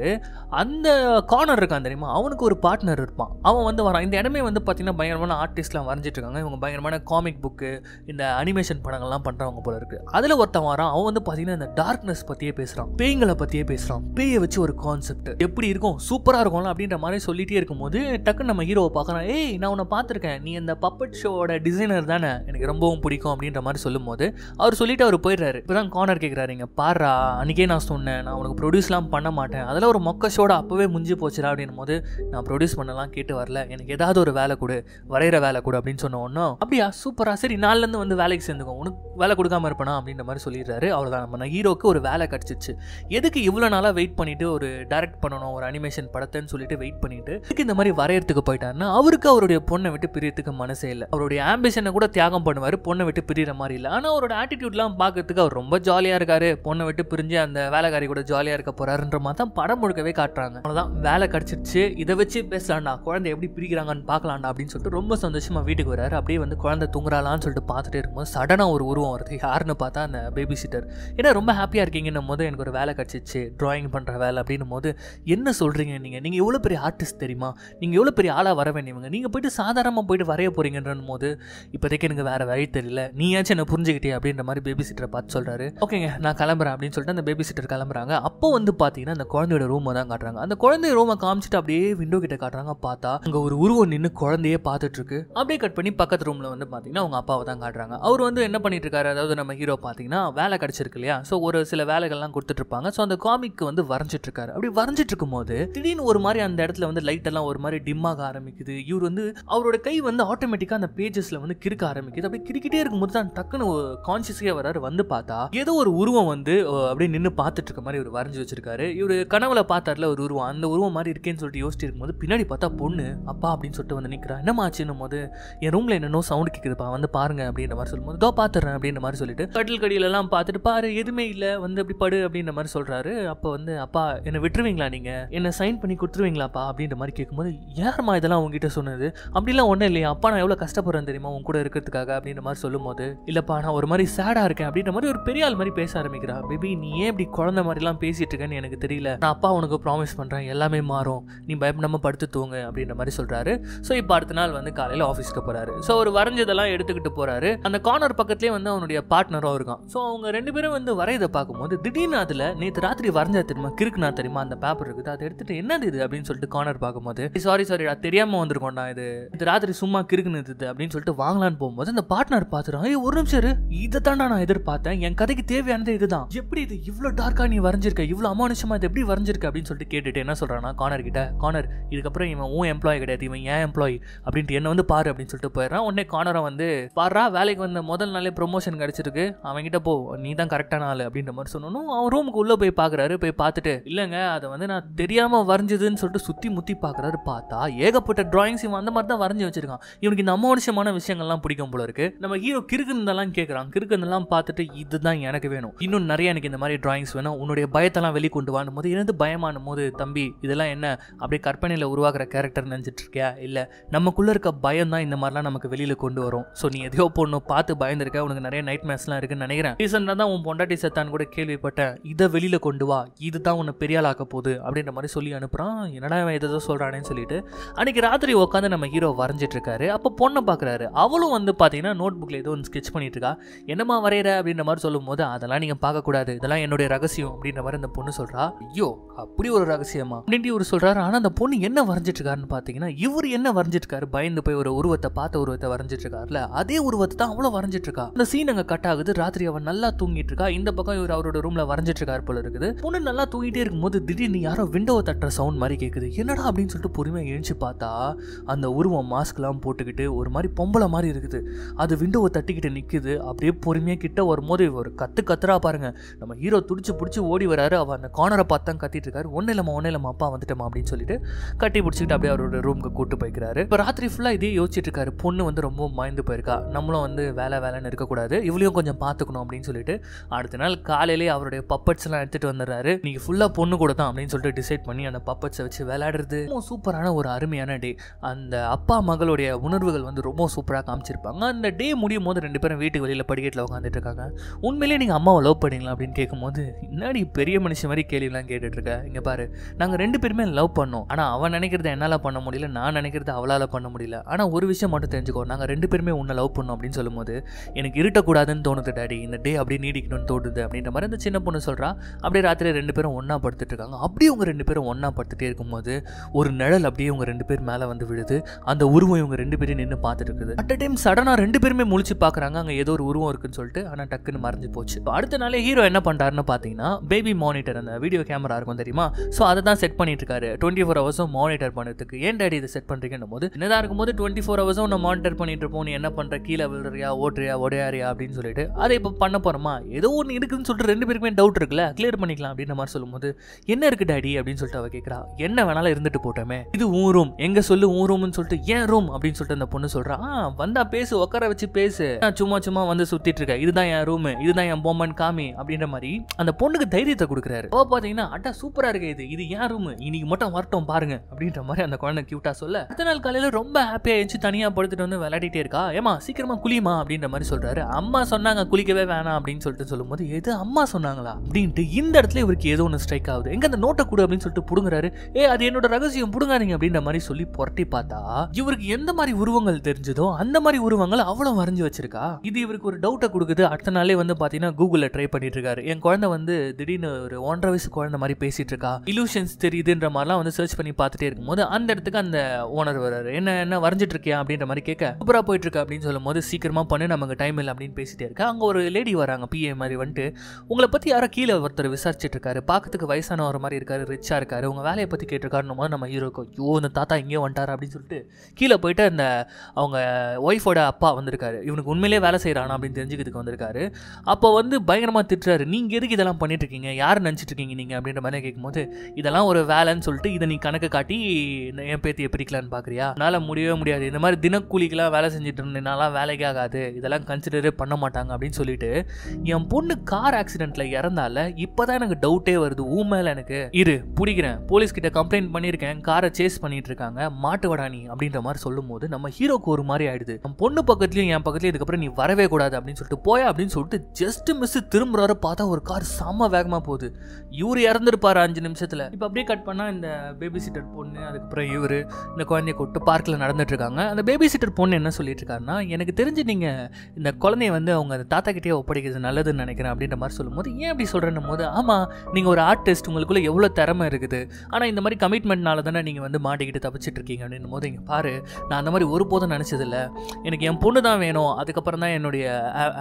அந்த கார்னர் இருக்கான் தெரியுமா அவனுக்கு ஒரு பார்ட்னர் இருப்பான் அவன் வந்து வரான் இந்த இடமே வந்து பார்த்தீங்கன்னா பயங்கரமான ஆர்டிஸ்ட்லாம் வரைஞ்சிட்டு இருக்காங்க இவங்க பயங்கரமான காமிக் புக்கு இந்த அனிமேஷன் படங்கள்லாம் பண்ணுறவங்க போல இருக்குது அதில் ஒருத்தன் வரான் அவன் வந்து பார்த்தீங்கன்னா இந்த டார்க்னஸ் பற்றியே பேசுகிறான் பேய்களை பற்றியே பேசுகிறான் பேயை வச்சு ஒரு கான்செப்ட் எப்படி இருக்கும் சூப்பராக இருக்கும்ல அப்படின்ற மாதிரி சொல்லிகிட்டே இருக்கும்போது டக்குன்னு நம்ம ஹீரோவை பார்க்குறான் ஏய் நான் உன்னை பார்த்துருக்கேன் நீ அந்த பப்பட் ஷோவோட டிசைனர் தானே எனக்கு ரொம்பவும் பிடிக்கும் அப்படின்ற மாதிரி சொல்லும்போது அவர் சொல்லிட்டு அவர் போயிடுறாரு இப்போ தான் கார்னர் கேட்குறாரு இங்கே பாரா அன்றைக்கே நான் சொன்னேன் நான் உனக்கு ப்ரொடியூஸ்லாம் பண்ண மாட்டேன் அதில் ஒரு மொக்க ஷோட அப்போவே முடிஞ்சு போச்சுடா அப்படின்னும் போது நான் ப்ரொடியூஸ் பண்ணலாம் கேட்டு வரல எனக்கு ஏதாவது ஒரு வேலை கொடு வரைகிற வேலை கொடு அப்படின்னு சொன்ன ஒன்றும் அப்படியா சூப்பராக சரி நாள்லேருந்து வந்து வேலைக்கு சேர்ந்துக்கும் உனக்கு வேலை கொடுக்காம இருப்பேனா அப்படின்ற மாதிரி சொல்லிடுறாரு தான் நம்ம ஹீரோக்கு ஒரு வேலை கிடச்சிச்சு எதுக்கு இவ்வளோ நாளாக வெயிட் பண்ணிவிட்டு ஒரு டேரக்ட் பண்ணணும் ஒரு அனிமேஷன் படத்தைன்னு சொல்லிட்டு வெயிட் பண்ணிவிட்டு இதுக்கு இந்த மாதிரி வரையறதுக்கு போயிட்டாருன்னா அவருக்கு அவருடைய பொண்ணை விட்டு பிரித்து ஏற்றுக்க மனசே இல்லை அவருடைய ஆம்பிஷனை கூட தியாகம் பண்ணுவார் பொண்ணை விட்டு பிரிகிற மாதிரி இல்லை ஆனால் அவரோட ஆட்டிடியூட்லாம் பார்க்கறதுக்கு அவர் ரொம்ப ஜாலியாக இருக்காரு பொண்ணை விட்டு பிரிஞ்சு அந்த வேலைக்காரி கூட ஜாலியாக இருக்க போறாருன்ற மாதிரி தான் படம் முழுக்கவே காட்டுறாங்க அவ்வளோதான் வேலை கிடச்சிருச்சு இதை வச்சு பேசலாண்டா குழந்தை எப்படி பிரிக்கிறாங்கன்னு பார்க்கலாண்டா அப்படின்னு சொல்லிட்டு ரொம்ப சந்தோஷமாக வீட்டுக்கு வராரு அப்படியே வந்து குழந்தை தூங்குறாளான்னு சொல்லிட்டு பார்த்துட்டு இருக்கும்போது சடனாக ஒரு உருவம் வருது யாருன்னு பார்த்தா அந்த பேபி சிட்டர் ஏன்னா ரொம்ப ஹாப்பியாக இருக்கீங்கன்னும் போது எனக்கு ஒரு வேலை கிடச்சிச்சு ட்ராயிங் பண்ணுற வேலை அப்படின்னும் போது என்ன சொல்கிறீங்க நீங்கள் நீங்கள் எவ்வளோ பெரிய ஆர்டிஸ்ட் தெரியுமா நீங்கள் எவ்வளோ பெரிய ஆளாக வர வேண்டியவங்க நீங்கள் போயிட்டு சாதாரணமாக போயிட்டு வரைய போகிறீங்கன்ற போது இப்போதைக்கு எனக்கு வேறு வழி தெரியல நீயாச்சும் என்னை புரிஞ்சுக்கிட்டே அப்படின்ற மாதிரி பேபி சிட்டரை பார்த்து சொல்கிறாரு ஓகேங்க நான் கிளம்புறேன் அப்படின்னு சொல்லிட்டு அந்த பேபி சிட்டர் கிளம்புறாங்க அப்போ வந்து பார்த்தீங்கன்னா அந்த குழந்தையோட ரூமை தான் காட்டுறாங்க அந்த குழந்தைய ரூமை காமிச்சிட்டு அப்படியே விண்டோ கிட்ட காட்டுறாங்க பார்த்தா அங்கே ஒரு உருவம் நின்று குழந்தையே பார்த்துட்டு இருக்கு அப்படியே கட் பண்ணி பக்கத்து ரூமில் வந்து பார்த்தீங்கன்னா அவங்க அப்பாவை தான் காட்டுறாங்க அவர் வந்து என்ன பண்ணிட்டு இருக்காரு அதாவது நம்ம ஹீரோ பார்த்தீங்கன்னா வேலை கிடச்சிருக்கு இல்லையா ஸோ ஒரு சில வேலைகள்லாம் கொடுத்துட்ருப்பாங்க ஸோ அந்த காமிக்கு வந்து வரைஞ்சிட்டு இருக்காரு அப்படி வரைஞ்சிட்டு இருக்கும் போது திடீர்னு ஒரு மாதிரி அந்த இடத்துல வந்து லைட் எல்லாம் ஒரு மாதிரி டிம்மாக ஆரம்பிக்குது இவர் வந்து அவரோட கை வந்து வந்து ஆட்டோமேட்டிக்காக அந்த பேஜஸில் வந்து கிறுக்க ஆரம்பிக்குது அப்படியே கிரிக்கிட்டே இருக்கும்போது தான் டக்குன்னு கான்சியஸே வராரு வந்து பார்த்தா ஏதோ ஒரு உருவம் வந்து அப்படியே நின்று பார்த்துட்டு இருக்க மாதிரி ஒரு வரைஞ்சி வச்சிருக்காரு இவர் கனவுல பார்த்தாருல ஒரு உருவம் அந்த உருவம் மாதிரி இருக்கேன்னு சொல்லிட்டு யோசிச்சு இருக்கும்போது பின்னாடி பார்த்தா பொண்ணு அப்பா அப்படின்னு சொல்லிட்டு வந்து நிற்கிறா என்னமா ஆச்சுன்னும் போது என் ரூமில் என்னென்னோ சவுண்ட் கேட்குதுப்பா வந்து பாருங்க அப்படின்ற மாதிரி சொல்லும்போது தோ பார்த்துறேன் அப்படின்ற மாதிரி சொல்லிட்டு கட்டில் கடியிலலாம் பார்த்துட்டு பாரு எதுவுமே இல்லை வந்து அப்படி படு அப்படின்ற மாதிரி சொல்றாரு அப்போ வந்து அப்பா என்னை விட்டுருவீங்களா நீங்க என்னை சைன் பண்ணி கொடுத்துருவீங்களாப்பா அப்படின்ற மாதிரி கேட்கும்போது யாரம்மா இதெல்லாம் உங்ககிட்ட சொன்னது அப்படிலாம் ஒன்றும் இல்லையா என் அப்பா நான் எவ்வளோ கஷ்டப்படுறேன் தெரியுமா உன் கூட இருக்கிறதுக்காக அப்படின்ற மாதிரி சொல்லும் போது இல்லப்பா நான் ஒரு மாதிரி சேடாக இருக்கேன் அப்படின்ற மாதிரி ஒரு பெரிய ஆள் மாதிரி பேச ஆரம்பிக்கிறா பேபி நீ ஏன் இப்படி குழந்தை மாதிரிலாம் பேசிட்டு இருக்கேன்னு எனக்கு தெரியல நான் அப்பா உனக்கு ப்ராமிஸ் பண்ணுறேன் எல்லாமே மாறும் நீ பயப்படாம படுத்து தூங்க அப்படின்ற மாதிரி சொல்கிறாரு ஸோ இப்போ அடுத்த நாள் வந்து காலையில் ஆஃபீஸ்க்கு போகிறாரு ஸோ ஒரு வரைஞ்சதெல்லாம் எடுத்துக்கிட்டு போகிறாரு அந்த கார்னர் பக்கத்துலேயே வந்து அவனுடைய பார்ட்னரும் இருக்கான் ஸோ அவங்க ரெண்டு பேரும் வந்து வரையதை பார்க்கும்போது திடீர்னு அதில் நேற்று ராத்திரி வரைஞ்சா தெரியுமா கிறுக்குனா தெரியுமா அந்த பேப்பர் இருக்குது அதை எடுத்துட்டு என்னது இது அப்படின்னு சொல்லிட்டு கார்னர் பார்க்கும்போது சாரி சாரி தெரியாமல் வந்திருக்கோண்டா இது இது ராத்திரி சும்மா சும்மா கிறுக்குன்னு இருந்தது அப்படின்னு சொல்லிட்டு வாங்கலான்னு போகும்போது அந்த பார்ட்னர் பார்த்துறான் ஏ ஒரு நிமிஷம் இதை தாண்டா நான் எதிர்பார்த்தேன் என் கதைக்கு தேவையானது இதுதான் எப்படி இது இவ்வளோ டார்க்காக நீ வரைஞ்சிருக்க இவ்வளோ அமானுஷமாக இது எப்படி வரைஞ்சிருக்க அப்படின்னு சொல்லிட்டு கேட்டுட்டு என்ன சொல்கிறானா கார்னர் கிட்ட கார்னர் இதுக்கப்புறம் இவன் உன் எம்ப்ளாயி கிடையாது இவன் ஏன் எம்ப்ளாயி அப்படின்ட்டு என்ன வந்து பாரு அப்படின்னு சொல்லிட்டு போயிடறான் உடனே கார்னரை வந்து பாரா வேலைக்கு வந்த முதல் நாளே ப்ரொமோஷன் கிடச்சிருக்கு அவன்கிட்ட போ நீ தான் கரெக்டான ஆள் அப்படின்ற மாதிரி சொன்னோம் அவன் ரூமுக்கு உள்ளே போய் பார்க்குறாரு போய் பார்த்துட்டு இல்லைங்க அதை வந்து நான் தெரியாமல் வரைஞ்சதுன்னு சொல்லிட்டு சுற்றி முற்றி பார்க்குறாரு பார்த்தா ஏகப்பட்ட டிராயிங்ஸ் இவன் அந்த மாதிரி தான் வரைஞ்சி வச்சிருக்கான் இருக்கான் இவனுக்கு இந்த அமானுஷமான விஷயங்கள்லாம் பிடிக்கும் போல இருக்கு நம்ம ஹீரோ கிறுக்குனதெல்லாம் கேட்குறான் கிறுக்குனதெல்லாம் பார்த்துட்டு இதுதான் எனக்கு வேணும் இன்னும் நிறைய எனக்கு இந்த மாதிரி டிராயிங்ஸ் வேணும் உன்னுடைய பயத்தெல்லாம் வெளிக்கொண்டு வாங்கும் போது இருந்து பயமான போது தம்பி இதெல்லாம் என்ன அப்படியே கற்பனையில் உருவாக்குற கேரக்டர் நினைச்சிட்டு இருக்கியா இல்லை நமக்குள்ள இருக்க பயம் தான் இந்த மாதிரிலாம் நமக்கு வெளியில் கொண்டு வரும் ஸோ நீ எதையோ பொண்ணு பார்த்து பயந்துருக்க உனக்கு நிறைய நைட் மேட்ஸ்லாம் இருக்குன்னு நினைக்கிறேன் ரீசெண்டாக தான் உன் பொண்டாட்டி செத்தான்னு கூட கேள்விப்பட்டேன் இதை வெளியில் கொண்டு வா இதுதான் உன்னை ஆக்க போகுது அப்படின்ற மாதிரி சொல்லி அனுப்புகிறான் என்னடா இதை சொல்கிறானேன்னு சொல்லிட்டு அன்றைக்கி ராத்திரி உட்காந்து நம்ம ஹீரோ வரைஞ்சிட்ருக்க இருக்காரு அப்போ பொண்ணை பார்க்குறாரு அவளும் வந்து பார்த்தீங்கன்னா நோட் புக்கில் ஏதோ ஒன்று ஸ்கெச் பண்ணிட்டு இருக்கா என்னம்மா வரைகிற அப்படின்ற மாதிரி சொல்லும் போது அதெல்லாம் நீங்கள் பார்க்கக்கூடாது இதெல்லாம் என்னுடைய ரகசியம் அப்படின்ற மாதிரி அந்த பொண்ணு சொல்கிறா ஐயோ அப்படி ஒரு ரகசியமா அப்படின்ட்டு இவர் சொல்கிறாரு ஆனால் அந்த பொண்ணு என்ன வரைஞ்சிட்டு இருக்காருன்னு பார்த்தீங்கன்னா இவர் என்ன வரைஞ்சிட்ருக்காரு பயந்து போய் ஒரு உருவத்தை பார்த்த உருவத்தை வரைஞ்சிட்டு அதே உருவத்தை தான் அவ்வளோ வரைஞ்சிட்டு இருக்கா அந்த சீன் அங்கே கட் ஆகுது ராத்திரி அவன் நல்லா தூங்கிட்டு இருக்கா இந்த பக்கம் இவர் அவரோட ரூமில் வரைஞ்சிட்டு போல இருக்குது பொண்ணு நல்லா தூங்கிட்டே இருக்கும்போது திடீர்னு யாரோ விண்டோவை தட்டுற சவுண்ட் மாதிரி கேட்குது என்னடா அப்படின்னு சொல்லிட்டு பொறுமையாக எழுந்து பார்த்தா அந்த உருவம் மாஸ்க்லாம் போட்டுக்கிட்டு ஒரு மாதிரி பொம்பளை மாதிரி இருக்குது அது விண்டோவை தட்டிக்கிட்டு நிற்குது அப்படியே பொறுமையாக கிட்ட வரும்போது ஒரு கற்று கத்துறா பாருங்க நம்ம ஹீரோ துடிச்சு பிடிச்சி ஓடி வராரு அவர் அந்த கார்னரை பார்த்து தான் கத்திட்டு இருக்காரு ஒன்றும் இல்லைம்மா ஒன்றும் இல்லைம்மா அப்பா வந்துட்டோமா அப்படின்னு சொல்லிட்டு கட்டி பிடிச்சிக்கிட்டு அப்படியே அவரோட ரூமுக்கு கூட்டு போய்க்கிறாரு இப்போ ராத்திரி ஃபுல்லாக இதே யோசிச்சுட்டு இருக்காரு பொண்ணு வந்து ரொம்ப மயந்து போயிருக்கா நம்மளும் வந்து வேலை வேலைன்னு இருக்கக்கூடாது இவளையும் கொஞ்சம் பார்த்துக்கணும் அப்படின்னு சொல்லிட்டு அடுத்த நாள் காலையிலேயே அவருடைய எல்லாம் எடுத்துகிட்டு வந்துடுறாரு நீங்கள் ஃபுல்லாக பொண்ணு கூட தான் அப்படின்னு சொல்லிட்டு டிசைட் பண்ணி அந்த பப்பட்ஸை வச்சு விளையாடுறது சூப்பரான ஒரு அருமையான டே அந்த அப்பா மகளுடைய அவங்களுடைய உணர்வுகள் வந்து ரொம்ப சூப்பராக காமிச்சிருப்பாங்க அந்த டே முடியும் போது ரெண்டு பேரும் வீட்டுக்கு வெளியில் படிக்கட்டில் உட்காந்துட்டு இருக்காங்க உண்மையிலேயே நீங்கள் அம்மாவை லவ் பண்ணிங்களா அப்படின்னு கேட்கும்போது முன்னாடி பெரிய மனுஷன் மாதிரி கேள்விலாம் கேட்டுட்ருக்க இங்கே பாரு நாங்கள் ரெண்டு பேருமே லவ் பண்ணோம் ஆனால் அவன் நினைக்கிறத என்னால் பண்ண முடியல நான் நினைக்கிறத அவளால் பண்ண முடியல ஆனால் ஒரு விஷயம் மட்டும் தெரிஞ்சுக்கோ நாங்கள் ரெண்டு பேருமே உன்னை லவ் பண்ணோம் அப்படின்னு சொல்லும்போது எனக்கு இருட்டக்கூடாதுன்னு தோணுது டாடி இந்த டே அப்படியே நீடிக்கணும்னு தோணுது அப்படின்ற மாதிரி இந்த சின்ன பொண்ணு சொல்கிறா அப்படியே ராத்திரி ரெண்டு பேரும் ஒன்றா படுத்துட்டு இருக்காங்க அப்படியே உங்கள் ரெண்டு பேரும் ஒன்றா படுத்துகிட்டே இருக்கும்போது ஒரு நிழல் அப்படியே உங்கள் ரெண்டு பேர் மேலே வந்து விழுது அந்த உருவம் இவங்க ரெண்டு பேரும் நின்று பார்த்துட்டு இருக்குது அட் டைம் சடனா ரெண்டு பேருமே முழிச்சு பாக்குறாங்க அங்கே ஏதோ ஒரு உருவம் இருக்குன்னு சொல்லிட்டு ஆனா டக்குன்னு மறைஞ்சு போச்சு அடுத்த நாளே ஹீரோ என்ன பண்றாருன்னு பார்த்தீங்கன்னா பேபி மானிட்டர் அந்த வீடியோ கேமரா இருக்கும் தெரியுமா ஸோ அதை தான் செட் பண்ணிட்டு இருக்காரு டுவெண்ட்டி ஃபோர் ஹவர்ஸும் மானிட்டர் பண்ணுறதுக்கு ஏன் டேடி இதை செட் பண்ணுறீங்கன்னு போது என்னதான் இருக்கும்போது டுவெண்ட்டி ஃபோர் ஹவர்ஸும் உன்னை மானிட்டர் பண்ணிட்டு இருப்போம் நீ என்ன பண்ணுற கீழே விழுறியா ஓட்டுறியா உடையாரியா அப்படின்னு சொல்லிட்டு அதை இப்போ பண்ண போறோமா ஏதோ ஒன்று இருக்குன்னு சொல்லிட்டு ரெண்டு பேருக்குமே டவுட் இருக்குல்ல கிளியர் பண்ணிக்கலாம் அப்படின்ற மாதிரி சொல்லும்போது என்ன இருக்கு டேடி அப்படின்னு சொல்லிட்டு அவ கேட்கறா என்ன வேணாலும் இருந்துட்டு போட்டோமே இது ஊரும் ரூம் சொல்லு ஊ ரூம்னு சொல்லிட்டு ஏன் ரூம் அப்படின்னு அப்படின்னு சொல்லிட்டு அந்த பொண்ணு சொல்கிறா வந்தா பேசு உட்கார வச்சு பேசு நான் சும்மா சும்மா வந்து சுத்திட்டு இருக்கேன் இதுதான் என் ரூமு இதுதான் என் பொம்மன் காமி அப்படின்ற மாதிரி அந்த பொண்ணுக்கு தைரியத்தை கொடுக்குறாரு ஓ பார்த்தீங்கன்னா அட்டா சூப்பரா இருக்கு இது இது என் ரூமு இன்னைக்கு மட்டும் வரட்டும் பாருங்க அப்படின்ற மாதிரி அந்த குழந்தை கியூட்டா சொல்ல அடுத்த நாள் காலையில் ரொம்ப ஹாப்பியா எழுந்து தனியா படுத்துட்டு வந்து விளையாடிட்டே இருக்கா ஏமா சீக்கிரமா குளியுமா அப்படின்ற மாதிரி சொல்றாரு அம்மா சொன்னாங்க குளிக்கவே வேணாம் அப்படின்னு சொல்லிட்டு சொல்லும்போது எது அம்மா சொன்னாங்களா அப்படின்ட்டு இந்த இடத்துல இவருக்கு ஏதோ ஒன்று ஸ்ட்ரைக் ஆகுது எங்க அந்த நோட்டை கொடு அப்படின்னு சொல்லிட்டு புடுங்குறாரு ஏ அது என்னோட ரகசியம் புடுங்காதீங்க அப்படின்ற மாதிரி சொல்லி புரட்டி பார்த்தா இவருக்கு எந்த மாதிரி உருவங்கள் தெரிஞ்சதோ அந்த மாதிரி உருவங்கள் அவ்வளவு வரைஞ்சி வச்சிருக்கா இது இவருக்கு ஒரு டவுட்டை கொடுக்குது அடுத்த நாளே வந்து பாத்தீங்கன்னா கூகுளில் ட்ரை பண்ணிட்டு இருக்காரு என் குழந்தை வந்து திடீர்னு ஒரு ஒன்றரை வயசு குழந்தை மாதிரி பேசிட்டு இருக்கா இலூஷன்ஸ் தெரியுதுன்ற மாதிரிலாம் வந்து சர்ச் பண்ணி பார்த்துட்டே இருக்கும்போது அந்த இடத்துக்கு அந்த ஓனர் வர்றாரு என்ன என்ன வரைஞ்சிட்டு இருக்கியா அப்படின்ற மாதிரி கேட்க சூப்பராக போயிட்டு இருக்கா அப்படின்னு சொல்லும் போது சீக்கிரமா பண்ணு நமக்கு டைம் இல்லை அப்படின்னு பேசிட்டே இருக்கா அங்கே ஒரு லேடி வராங்க பிஏ மாதிரி வந்துட்டு உங்களை பற்றி யாரோ கீழே ஒருத்தர் விசாரிச்சிட்டு இருக்காரு பார்க்கறதுக்கு வயசானவர் மாதிரி இருக்காரு ரிச்சாக இருக்காரு உங்க வேலையை பற்றி கேட்டிருக்காருன்னு நம்ம ஹீரோக்கு ஐயோ இந்த தாத்தா இங்கே வந்துட்டாரா அப்படின்னு சொல்லிட்டு கீழே போயிட்டு அந்த அவங்க ஒய்ஃபோட அப்பா வந்திருக்காரு இவனுக்கு உண்மையிலே வேலை செய்கிறானா அப்படின்னு தெரிஞ்சுக்கிறதுக்கு வந்திருக்காரு அப்போ வந்து பயங்கரமாக திட்டுறாரு நீங்கள் எதுக்கு இதெல்லாம் பண்ணிட்டுருக்கீங்க யார் நினச்சிட்ருக்கீங்க நீங்கள் அப்படின்ற மாதிரி கேட்கும்போது இதெல்லாம் ஒரு வேலைன்னு சொல்லிட்டு இதை நீ கணக்கு காட்டி என் பேத்தியை பிரிக்கலான்னு பார்க்குறியா என்னால் முடியவே முடியாது இந்த மாதிரி தினக்கூலிக்கெலாம் வேலை செஞ்சுட்டு இருந்தேனாலாம் வேலைக்கே ஆகாது இதெல்லாம் கன்சிடரே பண்ண மாட்டாங்க அப்படின்னு சொல்லிட்டு என் பொண்ணு கார் ஆக்சிடெண்ட்டில் இறந்தால இப்போ தான் எனக்கு டவுட்டே வருது ஊ மேலே எனக்கு இரு பிடிக்கிறேன் போலீஸ்கிட்ட கம்ப்ளைண்ட் பண்ணியிருக்கேன் காரை சேஸ் பண்ணிகிட்டு இருக்காங்க மாட்டு வடானி அப்படின்ற மாதிரி சொல்லும் போது நம்ம ஹீரோக்கு ஒரு மாதிரி ஆயிடுது நம்ம பொண்ணு பக்கத்துலயும் என் பக்கத்துலயும் இதுக்கப்புறம் நீ வரவே கூடாது அப்படின்னு சொல்லிட்டு போய் அப்படின்னு சொல்லிட்டு ஜஸ்ட் மிஸ் திரும்புறாரு பார்த்தா ஒரு கார் செம்ம வேகமா போகுது இவர் இறந்துருப்பாரு அஞ்சு நிமிஷத்துல இப்ப அப்படியே கட் பண்ணா இந்த பேபி சிட்டர் பொண்ணு அதுக்கப்புறம் இவரு இந்த குழந்தைய கூப்பிட்டு பார்க்ல நடந்துட்டு இருக்காங்க அந்த பேபி சிட்டர் பொண்ணு என்ன சொல்லிட்டு இருக்காருன்னா எனக்கு தெரிஞ்சு நீங்க இந்த குழந்தைய வந்து அவங்க தாத்தா கிட்டே ஒப்படைக்கிறது நல்லதுன்னு நினைக்கிறேன் அப்படின்ற மாதிரி சொல்லும்போது ஏன் அப்படி சொல்கிறேன்னும் போது ஆமா நீங்க ஒரு ஆர்டிஸ்ட் உங்களுக்குள்ள எவ்வளவு திறமை இருக்குது ஆனா இந்த மாதிரி கமிட்மெண்ட்னால தானே நீங்க வந்து மாட்டிக்கிட்டு தப்பிச்சிட்டு இருக்கீங்க அப்படின்னும் போது இங்க பாரு நான் நான் அந்த மாதிரி ஒருபோதும் நினச்சதில்லை எனக்கு என் பொண்ணு தான் வேணும் அதுக்கப்புறம் தான் என்னுடைய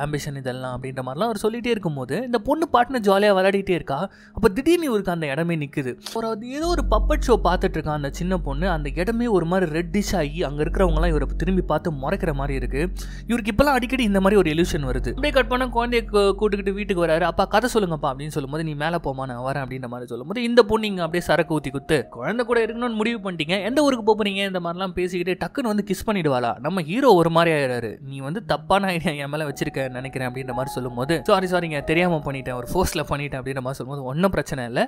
ஆம்பிஷன் இதெல்லாம் அப்படின்ற மாதிரிலாம் அவர் சொல்லிகிட்டே இருக்கும்போது இந்த பொண்ணு பாட்டின ஜாலியாக விளையாடிட்டே இருக்கா அப்போ திடீர்னு இவருக்கு அந்த இடமே நிற்குது ஒரு ஏதோ ஒரு பப்பட் ஷோ பார்த்துட்ருக்கா அந்த சின்ன பொண்ணு அந்த இடமே ஒரு மாதிரி ரெட்டிஷ் ஆகி அங்கே இருக்கிறவங்களாம் இவரை திரும்பி பார்த்து முறைக்கிற மாதிரி இருக்குது இவருக்கு இப்போலாம் அடிக்கடி இந்த மாதிரி ஒரு எலியூஷன் வருது அப்படியே கட் பண்ணால் குழந்தைய கூட்டுக்கிட்டு வீட்டுக்கு வராரு அப்பா கதை சொல்லுங்கப்பா அப்படின்னு சொல்லும்போது நீ மேலே போமா நான் வரேன் அப்படின்ற மாதிரி சொல்லும்போது இந்த பொண்ணு இங்கே அப்படியே சரக்கு ஊற்றி குத்து குழந்தை கூட இருக்கணும்னு முடிவு பண்ணிட்டீங்க எந்த ஊருக்கு போகிறீங்க இந்த மாதிரிலாம் பேசிக்கிட்டு டக்குன்னு ஹீரோயின் வந்து கிஸ் பண்ணிடுவாளா நம்ம ஹீரோ ஒரு மாதிரி ஆயிடுறாரு நீ வந்து தப்பான ஐடியா என் மேலே வச்சிருக்க நினைக்கிறேன் அப்படின்ற மாதிரி சொல்லும்போது சாரி சாரிங்க தெரியாமல் பண்ணிட்டேன் ஒரு ஃபோர்ஸில் பண்ணிட்டேன் அப்படின்ற மாதிரி சொல்லும்போது ஒன்றும் பிரச்சனை இல்லை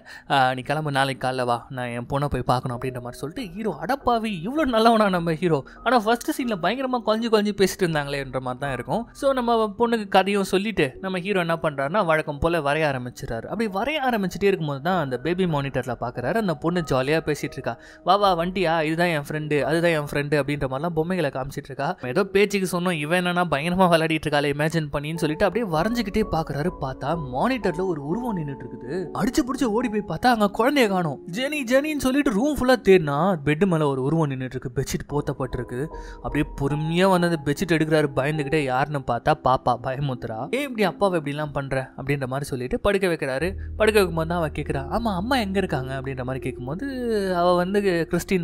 நீ கிளம்பு நாளைக்கு காலைல வா நான் என் பொண்ணை போய் பார்க்கணும் அப்படின்ற மாதிரி சொல்லிட்டு ஹீரோ அடப்பாவி இவ்வளோ நல்லவனா நம்ம ஹீரோ ஆனால் ஃபர்ஸ்ட் சீனில் பயங்கரமாக குழஞ்சி குழஞ்சி பேசிட்டு இருந்தாங்களேன்ற மாதிரி தான் இருக்கும் ஸோ நம்ம பொண்ணுக்கு கதையும் சொல்லிட்டு நம்ம ஹீரோ என்ன பண்ணுறாருன்னா வழக்கம் போல் வரைய ஆரம்பிச்சிடறாரு அப்படி வரைய ஆரம்பிச்சுட்டே இருக்கும்போது தான் அந்த பேபி மானிட்டரில் பார்க்குறாரு அந்த பொண்ணு ஜாலியாக பேசிகிட்டு இருக்கா வா வா வண்டியா இதுதான் என் ஃப்ரெண்டு அதுதான் என் ஃப்ரெண்டு அப்படின்ற மாதிரிலாம் பொம்மைகளை காமிச்சிட்டு இருக்கா ஏதோ பேச்சுக்கு சொன்னோம் இவன் என்னன்னா பயங்கரமா விளையாடிட்டு இருக்காளே இமேஜின் பண்ணின்னு சொல்லிட்டு அப்படியே வரைஞ்சுக்கிட்டே பாக்குறாரு பார்த்தா மானிட்டர்ல ஒரு உருவம் நின்றுட்டு இருக்குது அடிச்சு பிடிச்சி ஓடி போய் பார்த்தா அங்க குழந்தைய காணும் ஜெனி ஜெனின்னு சொல்லிட்டு ரூம் ஃபுல்லா தேடினா பெட் மேல ஒரு உருவம் நின்றுட்டு இருக்கு பெட்ஷீட் போத்தப்பட்டிருக்கு அப்படியே பொறுமையா வந்து அந்த பெட்ஷீட் எடுக்கிறாரு பயந்துகிட்டே யாருன்னு பார்த்தா பாப்பா பயமுத்துறா ஏன் இப்படி அப்பாவை இப்படிலாம் பண்ற அப்படின்ற மாதிரி சொல்லிட்டு படுக்க வைக்கிறாரு படுக்க வைக்கும்போது தான் அவள் கேட்குறா ஆமா அம்மா எங்கே இருக்காங்க அப்படின்ற மாதிரி கேட்கும்போது அவள் வந்து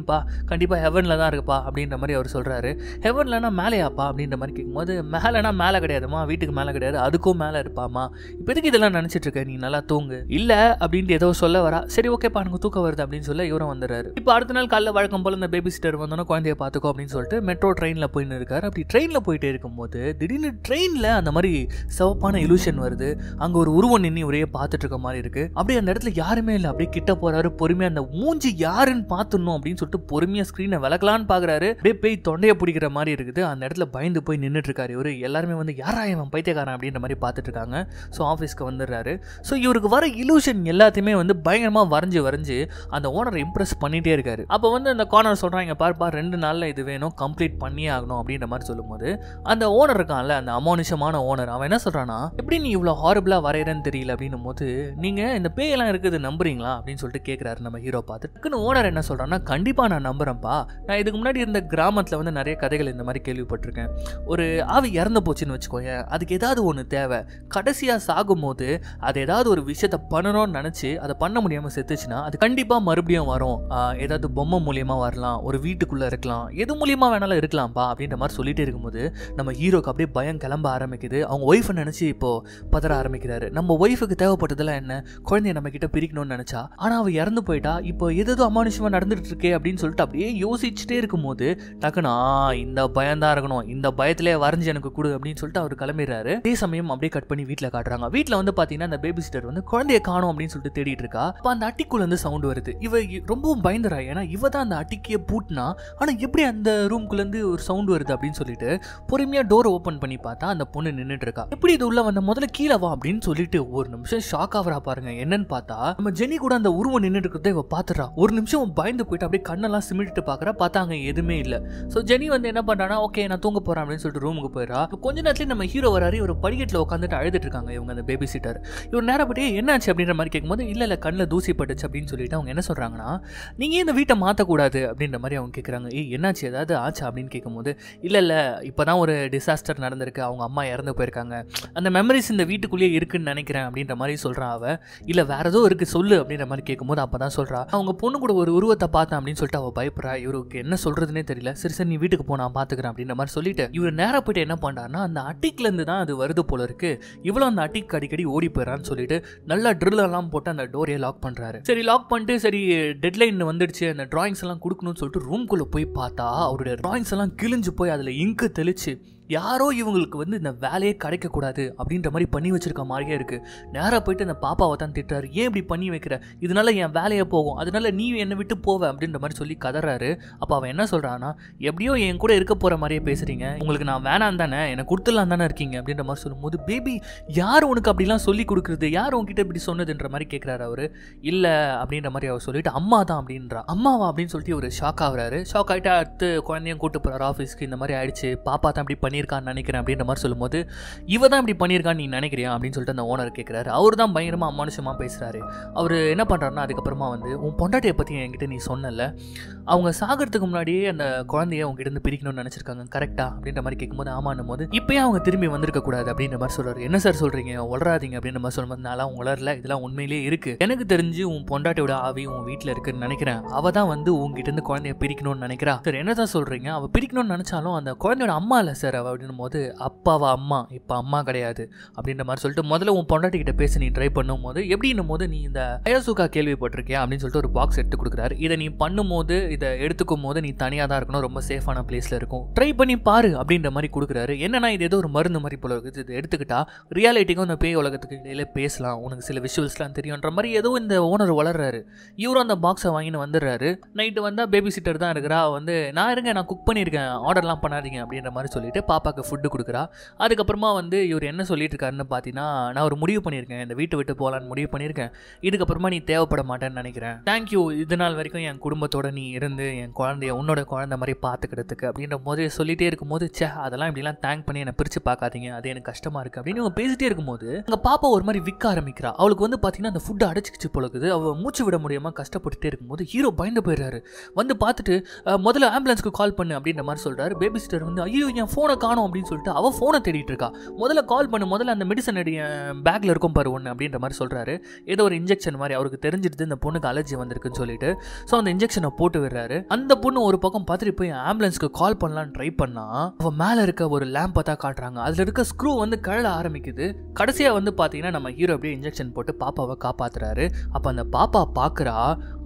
பா கண்டிப்பாக ஹெவனில் தான் இருக்கப்பா அப்படின்ற மாதிரி அவர் சொல்கிறாரு ஹெவன்லனா மேலேயாப்பா அப்படின்ற மாதிரி கேட்கும்போது மேலேனா மேலே கிடையாதுமா வீட்டுக்கு மேலே கிடையாது அதுக்கும் மேலே இருப்பாமா இப்போ எதுக்கு இதெல்லாம் நினச்சிட்டு இருக்க நீ நல்லா தூங்கு இல்லை அப்படின்ட்டு ஏதோ சொல்ல வரா சரி ஓகேப்பா எனக்கு தூக்கம் வருது அப்படின்னு சொல்ல இவரும் வந்துடுறாரு இப்போ அடுத்த நாள் காலைல வழக்கம் போல் இந்த பேபி சிட்டர் வந்தோன்னா குழந்தைய பார்த்துக்கோ அப்படின்னு சொல்லிட்டு மெட்ரோ ட்ரெயினில் போயின்னு இருக்காரு அப்படி ட்ரெயினில் போயிட்டே இருக்கும்போது திடீர்னு ட்ரெயினில் அந்த மாதிரி சிவப்பான இலூஷன் வருது அங்கே ஒரு உருவம் நின்று ஒரே பார்த்துட்டு இருக்க மாதிரி இருக்குது அப்படியே அந்த இடத்துல யாருமே இல்லை அப்படியே கிட்ட போகிறாரு பொறுமையாக அந்த மூஞ்சி யாருன்னு பார்த்துடணும் அப்படின்னு சொல்லிட்டு பொறுமையாக ஸ்க்ரீனை விளக்கலான்னு பார்க்குறாரு அப்படியே பேய் தொண்டையை பிடிக்கிற மாதிரி இருக்குது அந்த இடத்துல பயந்து போய் நின்றுட்டுருக்காரு இவர் எல்லாருமே வந்து யாராக இவன் பைத்தியக்காரன் அப்படின்ற மாதிரி பார்த்துட்ருக்காங்க ஸோ ஆஃபீஸ்க்கு வந்துடுறாரு ஸோ இவருக்கு வர இலூஷன் எல்லாத்தையுமே வந்து பயங்கரமாக வரைஞ்சி வரைஞ்சி அந்த ஓனரை இம்ப்ரெஸ் பண்ணிகிட்டே இருக்காரு அப்போ வந்து அந்த கார்னர் சொல்கிறாங்க பார்ப்பா ரெண்டு நாளில் இது வேணும் கம்ப்ளீட் பண்ணியே ஆகணும் அப்படின்ற மாதிரி சொல்லும்போது அந்த ஓனர் இருக்கான்ல அந்த அமானுஷமான ஓனர் அவன் என்ன சொல்கிறான்னா எப்படி நீ இவ்வளோ ஹாரிபிளாக வரைகிறேன்னு தெரியல அப்படின்னும் போது நீங்கள் இந்த பேயெல்லாம் இருக்குது நம்புறீங்களா அப்படின்னு சொல்லிட்டு கேட்குறாரு நம்ம ஹீரோ பார்த்து ஓனர் என்ன சொல்கிறான்னா கண்டிப்பாக நான் நம்புகிறேன்ப்பா நான் இதுக்கு முன்னாடி இருந்த கிராம கிராமத்தில் வந்து நிறைய கதைகள் இந்த மாதிரி கேள்விப்பட்டிருக்கேன் ஒரு ஆவி இறந்து போச்சுன்னு வச்சுக்கோங்க அதுக்கு ஏதாவது ஒன்று தேவை கடைசியாக சாகும்போது அது ஏதாவது ஒரு விஷயத்த பண்ணணும்னு நினச்சி அதை பண்ண முடியாமல் செத்துச்சுன்னா அது கண்டிப்பாக மறுபடியும் வரும் ஏதாவது பொம்மை மூலியமாக வரலாம் ஒரு வீட்டுக்குள்ளே இருக்கலாம் எது மூலியமாக வேணாலும் இருக்கலாம்ப்பா அப்படின்ற மாதிரி சொல்லிகிட்டே இருக்கும்போது நம்ம ஹீரோக்கு அப்படியே பயம் கிளம்ப ஆரம்பிக்குது அவங்க ஒய்ஃபை நினச்சி இப்போது பதற ஆரம்பிக்கிறாரு நம்ம ஒய்ஃபுக்கு தேவைப்பட்டதெல்லாம் என்ன குழந்தைய நம்ம கிட்ட பிரிக்கணும்னு நினச்சா ஆனால் அவள் இறந்து போயிட்டா இப்போ எது எதோ அமானுஷமாக நடந்துகிட்டு இருக்கே அப்படின்னு சொல்லிட்டு அப்படியே யோசிச்சுட்டே இருக்கும்போது டக்குனா இந்த பயம் இருக்கணும் இந்த பயத்திலே வரைஞ்சி எனக்கு கொடு அப்படின்னு சொல்லிட்டு அவர் கிளம்பிடுறாரு அதே சமயம் அப்படியே கட் பண்ணி வீட்டில் காட்டுறாங்க வீட்டில் வந்து பார்த்தீங்கன்னா அந்த பேபி சிட்டர் வந்து குழந்தைய காணும் அப்படின்னு சொல்லிட்டு தேடிட்டு இருக்கா அப்போ அந்த அட்டிக்குள்ள வந்து சவுண்ட் வருது இவ ரொம்பவும் பயந்துரா ஏன்னா இவ தான் அந்த அட்டிக்கையே பூட்டினா ஆனால் எப்படி அந்த ரூம்குள்ளேருந்து ஒரு சவுண்ட் வருது அப்படின்னு சொல்லிட்டு பொறுமையாக டோரை ஓப்பன் பண்ணி பார்த்தா அந்த பொண்ணு நின்றுட்டு இருக்கா எப்படி இது உள்ள வந்த முதல்ல கீழே வா அப்படின்னு சொல்லிட்டு ஒரு நிமிஷம் ஷாக் ஆகிறா பாருங்க என்னன்னு பார்த்தா நம்ம ஜெனி கூட அந்த உருவம் நின்றுட்டு இருக்கிறத இவ பாத்துறா ஒரு நிமிஷம் பயந்து போயிட்டு அப்படியே கண்ணெல்லாம் சிமிட்டு பாக்குறா பார்த்தாங்க எதுவுமே இல்லை ஸோ ஜெனி வந்து என்ன பண்ணுறான்னா ஓகே நான் தூங்க போகிறேன் அப்படின்னு சொல்லிட்டு ரூமுக்கு போயிடா கொஞ்ச நேரத்துலேயே நம்ம ஹீரோ வராரு ஒரு படிக்கட்டில் உட்காந்துட்டு அழுதுட்டு இருக்காங்க இவங்க அந்த பேபி சீட்டர் இவர் நேரம் பட்டி என்னாச்சு அப்படின்ற மாதிரி கேட்கும்போது இல்லை இல்லை கண்ணில் தூசி பட்டுச்சு அப்படின்னு சொல்லிட்டு அவங்க என்ன சொல்கிறாங்கன்னா நீங்கள் இந்த வீட்டை மாற்றக்கூடாது அப்படின்ற மாதிரி அவங்க கேட்குறாங்க ஏ என்னாச்சு ஏதாவது ஆச்சா அப்படின்னு கேட்கும்போது இல்லை இல்லை இப்போ தான் ஒரு டிசாஸ்டர் நடந்திருக்கு அவங்க அம்மா இறந்து போயிருக்காங்க அந்த மெமரிஸ் இந்த வீட்டுக்குள்ளேயே இருக்குன்னு நினைக்கிறேன் அப்படின்ற மாதிரி சொல்கிறான் அவள் இல்லை வேறு ஏதோ இருக்குது சொல்லு அப்படின்ற மாதிரி கேட்கும்போது அப்போ தான் சொல்கிறா அவங்க பொண்ணு கூட ஒரு உருவத்தை பார்த்தேன் அப்படின்னு சொல்லிட்டு அவள் பயப்படுறா இவருக்கு என்ன சொல்கிறதுனே தெரியல சரி சரி நீ வீட்டுக்கு போ நான் பார்த்துக்கிறேன் அப்படின்ற மாதிரி சொல்லிட்டு இவர் நேராக போயிட்டு என்ன பண்ணுறாருன்னா அந்த இருந்து தான் அது வருது போல இருக்கு இவ்வளோ அந்த அட்டிக்கு அடிக்கடி ஓடி போயிடறான்னு சொல்லிட்டு நல்லா ட்ரில்லெல்லாம் போட்டு அந்த டோரையை லாக் பண்ணுறாரு சரி லாக் பண்ணிட்டு சரி டெட்லைன் வந்துடுச்சு அந்த டிராயிங்ஸ் எல்லாம் கொடுக்கணும்னு சொல்லிட்டு ரூம்குள்ளே போய் பார்த்தா அவருடைய டிராயிங்ஸ் எல்லாம் கிழிஞ்சு போய் அதில் இங்கு தெளிச்சு யாரோ இவங்களுக்கு வந்து இந்த வேலையே கிடைக்கக்கூடாது அப்படின்ற மாதிரி பண்ணி வச்சுருக்க மாதிரியே இருக்குது நேராக போயிட்டு அந்த பாப்பாவை தான் திட்டாரு ஏன் இப்படி பண்ணி வைக்கிற இதனால என் வேலையை போகும் அதனால நீ என்னை விட்டு போவ அப்படின்ற மாதிரி சொல்லி கதறாரு அப்போ அவன் என்ன சொல்கிறான்னா எப்படியோ என் கூட இருக்க போகிற மாதிரியே பேசுறீங்க உங்களுக்கு நான் வேணாம் தானே என்னை கொடுத்துடலாம் தானே இருக்கீங்க அப்படின்ற மாதிரி சொல்லும்போது பேபி யார் உனக்கு அப்படிலாம் சொல்லி கொடுக்குறது யார் உங்ககிட்ட இப்படி சொன்னதுன்ற மாதிரி கேட்குறாரு அவர் இல்லை அப்படின்ற மாதிரி அவர் சொல்லிட்டு அம்மா தான் அப்படின்றா அம்மாவா அப்படின்னு சொல்லிட்டு ஒரு ஷாக் ஆகுறாரு ஷாக் ஆகிட்டு அடுத்து குழந்தையும் கூப்பிட்டு போகிறாரு ஆஃபீஸ்க்கு இந்த மாதிரி ஆயிடுச்சு பாப்பா தான் அப்படி பண்ணி பண்ணியிருக்கான்னு நினைக்கிறேன் அப்படின்ற மாதிரி சொல்லும்போது இவ தான் இப்படி பண்ணியிருக்கான்னு நீ நினைக்கிறியா அப்படின்னு சொல்லிட்டு அந்த ஓனர் கேட்குறாரு அவர் தான் பயங்கரமாக அமானுஷமாக பேசுகிறாரு அவர் என்ன பண்ணுறாருன்னா அதுக்கப்புறமா வந்து உன் பொண்டாட்டியை பற்றி என்கிட்ட நீ சொன்னல அவங்க சாகிறதுக்கு முன்னாடியே அந்த குழந்தைய உங்ககிட்ட இருந்து பிரிக்கணும்னு நினச்சிருக்காங்க கரெக்டாக அப்படின்ற மாதிரி கேட்கும்போது ஆமான்னும் போது இப்போயே அவங்க திரும்பி வந்திருக்க கூடாது அப்படின்ற மாதிரி சொல்கிறார் என்ன சார் சொல்கிறீங்க வளராதிங்க அப்படின்ற மாதிரி சொல்லும்போது நல்லா உளரல இதெல்லாம் உண்மையிலே இருக்குது எனக்கு தெரிஞ்சு உன் பொண்டாட்டியோட ஆவி உன் வீட்டில் இருக்குன்னு நினைக்கிறேன் அவள் தான் வந்து உங்ககிட்ட இருந்து குழந்தைய பிரிக்கணும்னு நினைக்கிறா சார் என்ன தான் சொல்கிறீங்க அவள் பிரிக்கணும்னு நினச்சாலும் அந்த குழந்தையோட அம்மா இல்லை சார் அவ அப்படின்னும் போது அப்பாவை அம்மா இப்போ அம்மா கிடையாது அப்படின்ற மாதிரி சொல்லிட்டு முதல்ல உன் பொண்டாட்டிக்கிட்ட பேசி நீ ட்ரை பண்ணும் போது எப்படின்னும் போது நீ இந்த அயசுகா கேள்விப்பட்டிருக்கியா அப்படின்னு சொல்லிட்டு ஒரு பாக்ஸ் எடுத்து கொடுக்குறாரு இதை நீ பண்ணும்போது இதை எடுத்துக்கும் போது நீ தனியாக தான் இருக்கணும் ரொம்ப சேஃபான பிளேஸில் இருக்கும் ட்ரை பண்ணி பாரு அப்படின்ற மாதிரி கொடுக்குறாரு என்னன்னா இது ஏதோ ஒரு மருந்து மாதிரி போல இருக்குது இது எடுத்துக்கிட்டா ரியாலிட்டிக்கும் இந்த பேய் உலகத்துக்கு இடையில பேசலாம் உனக்கு சில விஷுவல்ஸ்லாம் தெரியுன்ற மாதிரி ஏதோ இந்த ஓனர் வளர்றாரு இவரும் அந்த பாக்ஸை வாங்கின்னு வந்துடுறாரு நைட்டு வந்தால் பேபி சிட்டர் தான் இருக்கிறா வந்து நான் இருங்க நான் குக் பண்ணியிருக்கேன் ஆர்டர்லாம் பண்ணாதீங்க அப்படின்ற மாதிரி சொல்லிட்டு பாப்பாவுக்கு ஃபுட்டு கொடுக்குறா அதுக்கப்புறமா வந்து இவர் என்ன சொல்லிட்டு இருக்காருன்னு பார்த்தீங்கன்னா நான் ஒரு முடிவு பண்ணியிருக்கேன் இந்த வீட்டை விட்டு போகலான்னு முடிவு பண்ணியிருக்கேன் இதுக்கப்புறமா நீ தேவைப்பட மாட்டேன்னு நினைக்கிறேன் தேங்க்யூ இது நாள் வரைக்கும் என் குடும்பத்தோட நீ இருந்து என் குழந்தைய உன்னோட குழந்தை மாதிரி பார்த்துக்கிறதுக்கு அப்படின்ற போது சொல்லிகிட்டே இருக்கும்போது சே அதெல்லாம் இப்படிலாம் தேங்க் பண்ணி என்னை பிரித்து பார்க்காதீங்க அது எனக்கு கஷ்டமாக இருக்குது அப்படின்னு அவங்க பேசிகிட்டே இருக்கும்போது அங்கே பாப்பா ஒரு மாதிரி விற்க ஆரம்பிக்கிறா அவளுக்கு வந்து பார்த்தீங்கன்னா அந்த ஃபுட்டை அடைச்சிக்கிச்சு போலக்குது அவள் மூச்சு விட முடியாமல் கஷ்டப்பட்டுட்டே இருக்கும்போது ஹீரோ பயந்து போயிடுறாரு வந்து பார்த்துட்டு முதல்ல ஆம்புலன்ஸ்க்கு கால் பண்ணு அப்படின்ற மாதிரி சொல்கிறாரு பேபி சிட்டர் வந்து ஐயோ என் ஃபோனை காணும் அப்படின்னு சொல்லிட்டு அவள் ஃபோனை தேடிட்டு இருக்கா முதல்ல கால் பண்ணு முதல்ல அந்த மெடிசன் அடி பேக்கில் இருக்கும் பாரு ஒன்று அப்படின்ற மாதிரி சொல்கிறாரு ஏதோ ஒரு இன்ஜெக்ஷன் மாதிரி அவருக்கு தெரிஞ்சிட்டு இந்த பொண்ணுக்கு அலர்ஜி வந்திருக்குன்னு சொல்லிட்டு ஸோ அந்த இன்ஜெக்ஷனை போட்டு விடுறாரு அந்த பொண்ணு ஒரு பக்கம் பார்த்துட்டு போய் ஆம்புலன்ஸ்க்கு கால் பண்ணலான்னு ட்ரை பண்ணா அவள் மேலே இருக்க ஒரு லேம்பை பார்த்தா காட்டுறாங்க அதில் இருக்க ஸ்க்ரூ வந்து கழல ஆரம்பிக்குது கடைசியாக வந்து பார்த்தீங்கன்னா நம்ம ஹீரோ அப்படியே இன்ஜெக்ஷன் போட்டு பாப்பாவை காப்பாற்றுறாரு அப்போ அந்த பாப்பா பார்க்குறா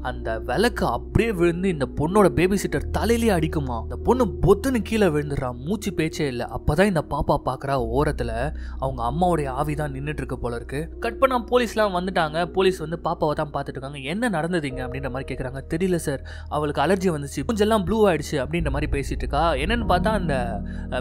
அந்த விளக்கு அப்படியே விழுந்து இந்த பொண்ணோட பேபி சிட்டர் தலையிலேயே அடிக்குமா அந்த பொண்ணு பொத்துன்னு கீழே விழுந்துடுறா மூச்சு பேச்சே இல்லை அப்பதான் இந்த பாப்பா பாக்குறா ஓரத்துல அவங்க அம்மாவுடைய ஆவி தான் நின்றுட்டு இருக்க போல இருக்கு கட் பண்ணா போலீஸ்லாம் வந்துட்டாங்க போலீஸ் வந்து பாப்பாவை தான் பார்த்துட்டு இருக்காங்க என்ன நடந்ததுங்க அப்படின்ற மாதிரி கேட்குறாங்க தெரியல சார் அவளுக்கு அலர்ஜி வந்துச்சு கொஞ்சம் எல்லாம் ப்ளூ ஆயிடுச்சு அப்படின்ற மாதிரி பேசிட்டு இருக்கா என்னன்னு பார்த்தா அந்த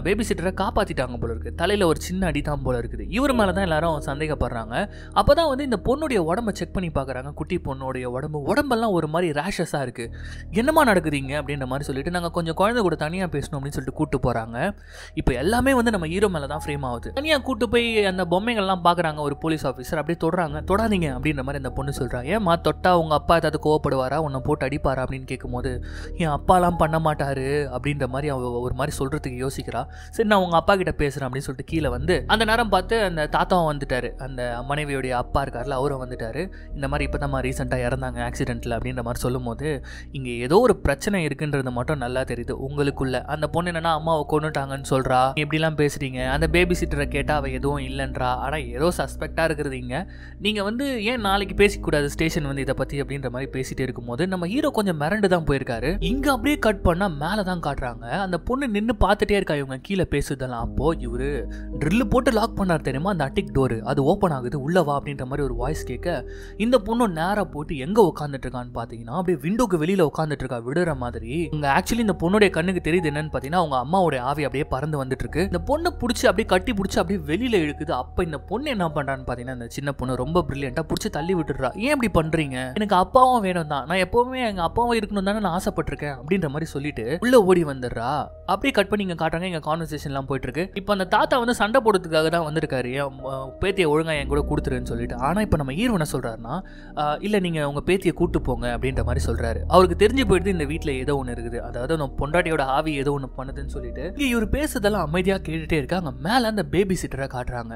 பேபி சிட்டரை காப்பாத்திட்டாங்க போல இருக்கு தலையில ஒரு சின்ன அடி தான் போல இருக்குது இவர் மேலதான் தான் எல்லாரும் சந்தேகப்படுறாங்க அப்பதான் வந்து இந்த பொண்ணுடைய உடம்ப செக் பண்ணி பாக்குறாங்க குட்டி பொண்ணுடைய உடம்பு உடம்பெல்லாம் எல்லாம் ஒரு மாதிரி ரேஷஸாக இருக்குது என்னமா நடக்குதுங்க அப்படின்ற மாதிரி சொல்லிட்டு நாங்கள் கொஞ்சம் குழந்தை கூட தனியாக பேசணும் அப்படின்னு சொல்லிட்டு கூப்பிட்டு போகிறாங்க இப்போ எல்லாமே வந்து நம்ம ஹீரோ மேலே தான் ஃப்ரேம் ஆகுது தனியாக கூப்பிட்டு போய் அந்த பொம்மைகள்லாம் பார்க்குறாங்க ஒரு போலீஸ் ஆஃபீஸர் அப்படியே தொடுறாங்க தொடாதீங்க அப்படின்ற மாதிரி அந்த பொண்ணு சொல்கிறாங்க ஏமா தொட்டா உங்கள் அப்பா ஏதாவது கோவப்படுவாரா உன்னை போட்டு அடிப்பாரா அப்படின்னு கேட்கும்போது என் அப்பாலாம் பண்ண மாட்டார் அப்படின்ற மாதிரி அவ ஒரு மாதிரி சொல்கிறதுக்கு யோசிக்கிறா சரி நான் உங்கள் அப்பா கிட்ட பேசுகிறேன் அப்படின்னு சொல்லிட்டு கீழே வந்து அந்த நேரம் பார்த்து அந்த தாத்தாவும் வந்துட்டார் அந்த மனைவியுடைய அப்பா இருக்கார்ல அவரும் வந்துட்டார் இந்த மாதிரி இப்போ தான் ரீசெண்டாக இறந்தாங்க ஆக்சிடென்ட்டில் அப்படின்ற மாதிரி சொல்லும்போது இங்கே ஏதோ ஒரு பிரச்சனை இருக்குன்றது மட்டும் நல்லா தெரியுது உங்களுக்குள்ள அந்த பொண்ணு என்னன்னா அம்மாவை கொண்டுட்டாங்கன்னு சொல்கிறா எப்படிலாம் பேசுகிறீங்க அந்த பேபி சிட்டரை கேட்டால் அவள் எதுவும் இல்லைன்றா ஆனால் ஏதோ சஸ்பெக்டாக இருக்கிறதீங்க நீங்கள் வந்து ஏன் நாளைக்கு பேசிக்கூடாது ஸ்டேஷன் வந்து இதை பற்றி அப்படின்ற மாதிரி பேசிகிட்டே இருக்கும்போது நம்ம ஹீரோ கொஞ்சம் மிரண்டு தான் போயிருக்காரு இங்கே அப்படியே கட் பண்ணால் மேலே தான் காட்டுறாங்க அந்த பொண்ணு நின்று பார்த்துட்டே இருக்கா இவங்க கீழே பேசுதெல்லாம் அப்போது இவர் ட்ரில்லு போட்டு லாக் பண்ணார் தெரியுமா அந்த அட்டிக் டோரு அது ஓப்பன் ஆகுது உள்ளவா அப்படின்ற மாதிரி ஒரு வாய்ஸ் கேட்க இந்த பொண்ணு நேராக போட்டு எங்கே உட்காந்துட்டு பார்த்தீங்கன்னா அப்படியே விண்டோக்கு வெளியில் உட்காந்துட்டு இருக்கா விடுற மாதிரி இங்கே ஆக்சுவலி இந்த பொண்ணுடைய கண்ணுக்கு தெரியுது என்னன்னு பார்த்தீங்கன்னா அவங்க அம்மாவுடைய ஆவி அப்படியே பறந்து வந்துட்டு இருக்கு இந்த பொண்ணை பிடிச்சி அப்படியே கட்டி பிடிச்சி அப்படியே வெளியில் இழுக்குது அப்போ இந்த பொண்ணு என்ன பண்ணுறான்னு பார்த்தீங்கன்னா அந்த சின்ன பொண்ணு ரொம்ப பிரில்லியண்ட்டாக பிடிச்சி தள்ளி விட்டுறா ஏன் இப்படி பண்ணுறீங்க எனக்கு அப்பாவும் வேணும் தான் நான் எப்போவுமே எங்கள் அப்பாவும் இருக்கணும் தானே நான் ஆசைப்பட்டிருக்கேன் அப்படின்ற மாதிரி சொல்லிட்டு உள்ளே ஓடி வந்துடுறா அப்படியே கட் பண்ணி இங்கே காட்டுறாங்க எங்கள் கான்வர்சேஷன்லாம் போயிட்டு இருக்கு இப்போ அந்த தாத்தா வந்து சண்டை போடுறதுக்காக தான் வந்திருக்காரு பேத்தியை ஒழுங்காக என் கூட கொடுத்துருன்னு சொல்லிட்டு ஆனால் இப்போ நம்ம ஹீரோ என்ன சொல்கிறாருன்னா இல்லை நீங்கள் உங்கள் பேத்தியை கூட்டு போங்க போங்க அப்படின்ற மாதிரி சொல்கிறாரு அவருக்கு தெரிஞ்சு போயிடுது இந்த வீட்டில் ஏதோ ஒன்று இருக்குது அதாவது நம்ம பொண்டாட்டியோட ஆவி ஏதோ ஒன்று பண்ணுதுன்னு சொல்லிட்டு இங்கே இவர் பேசுறதெல்லாம் அமைதியாக கேட்டுகிட்டே இருக்காங்க மேலே அந்த பேபி சிட்டரை காட்டுறாங்க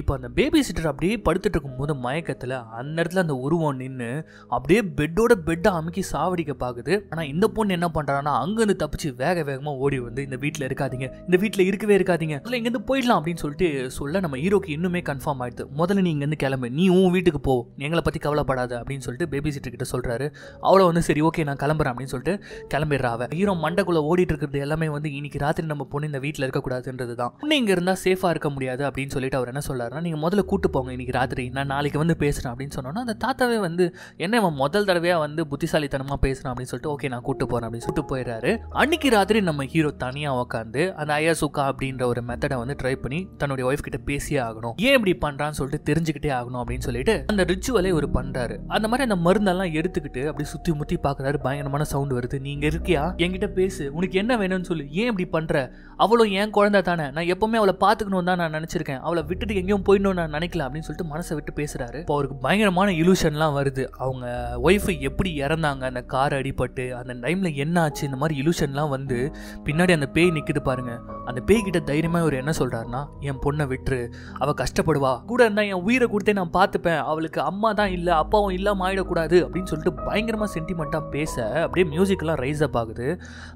இப்போ அந்த பேபி சிட்டர் அப்படியே படுத்துட்டு போது மயக்கத்தில் அந்த இடத்துல அந்த உருவம் நின்று அப்படியே பெட்டோட பெட்டை அமுக்கி சாவடிக்க பார்க்குது ஆனால் இந்த பொண்ணு என்ன பண்ணுறான்னா அங்கேருந்து தப்பிச்சு வேக வேகமாக ஓடி வந்து இந்த வீட்டில் இருக்காதிங்க இந்த வீட்டில் இருக்கவே இருக்காதிங்க இல்லை இங்கேருந்து போயிடலாம் அப்படின்னு சொல்லிட்டு சொல்ல நம்ம ஹீரோக்கு இன்னுமே கன்ஃபார்ம் ஆயிடுது முதல்ல நீ இங்கேருந்து கிளம்பு நீ உன் வீட்டுக்கு போ எங்களை பற்றி கவலைப்படாது அப்படின்னு சொல்லிட்டு பேபி சிட்டர் கிட்ட சொல்கிறாரு சொல்கிறாரு அவ்வளோ வந்து சரி ஓகே நான் கிளம்புறேன் அப்படின்னு சொல்லிட்டு கிளம்பிடுறாவ ஹீரோ மண்டக்குள்ளே ஓடிட்டு இருக்கிறது எல்லாமே வந்து இன்னைக்கு ராத்திரி நம்ம பொண்ணு இந்த வீட்டில் இருக்கக்கூடாதுன்றது தான் பொண்ணு இங்கே இருந்தால் சேஃபாக இருக்க முடியாது அப்படின்னு சொல்லிட்டு அவர் என்ன சொல்கிறாருன்னா நீங்கள் முதல்ல கூட்டு போங்க இன்னைக்கு ராத்திரி நான் நாளைக்கு வந்து பேசுகிறேன் அப்படின்னு சொன்னோன்னா அந்த தாத்தாவே வந்து என்ன இவன் முதல் தடவையாக வந்து புத்திசாலித்தனமாக பேசுகிறான் அப்படின்னு சொல்லிட்டு ஓகே நான் கூட்டு போகிறேன் அப்படின்னு சொல்லிட்டு போயிடுறாரு அன்னைக்கு ராத்திரி நம்ம ஹீரோ தனியாக உட்காந்து அந்த சுக்கா அப்படின்ற ஒரு மெத்தடை வந்து ட்ரை பண்ணி தன்னுடைய ஒய்ஃப் கிட்ட பேசியே ஆகணும் ஏன் இப்படி பண்ணுறான்னு சொல்லிட்டு தெரிஞ்சுக்கிட்டே ஆகணும் அப்படின்னு சொல்லிட்டு அந்த ரிச்சுவலை ஒரு பண்ணுறாரு அந்த மாதிரி அந்த மருந்தெல்லாம் எடுத்துக்கிட்டு இருந்துட்டு அப்படி சுற்றி முத்தி பார்க்குறாரு பயங்கரமான சவுண்ட் வருது நீங்கள் இருக்கியா என்கிட்ட பேசு உனக்கு என்ன வேணும்னு சொல்லு ஏன் இப்படி பண்ணுற அவளும் ஏன் குழந்தை தானே நான் எப்போவுமே அவளை பாத்துக்கணும் தான் நான் நினச்சிருக்கேன் அவளை விட்டுட்டு எங்கேயும் போயிடணும் நான் நினைக்கல அப்படின்னு சொல்லிட்டு மனசை விட்டு பேசுகிறாரு இப்போ அவருக்கு பயங்கரமான இலூஷன்லாம் வருது அவங்க ஒய்ஃப் எப்படி இறந்தாங்க அந்த கார் அடிபட்டு அந்த டைமில் என்ன ஆச்சு இந்த மாதிரி இலூஷன்லாம் வந்து பின்னாடி அந்த பேய் நிற்கிது பாருங்க அந்த கிட்ட தைரியமாக இவர் என்ன சொல்றாருன்னா என் பொண்ணை விட்டுரு அவள் கஷ்டப்படுவா கூட இருந்தால் என் உயிரை கொடுத்தே நான் பார்த்துப்பேன் அவளுக்கு அம்மா தான் இல்லை அப்பாவும் இல்லாமல் ஆகிடக்கூடாது அப்படின்னு சொல்லிட்டு பேய்க்கு பயங்கரமாக சென்டிமெண்ட்டாக பேச அப்படியே மியூசிக்கெலாம் ரைஸ் அப் ஆகுது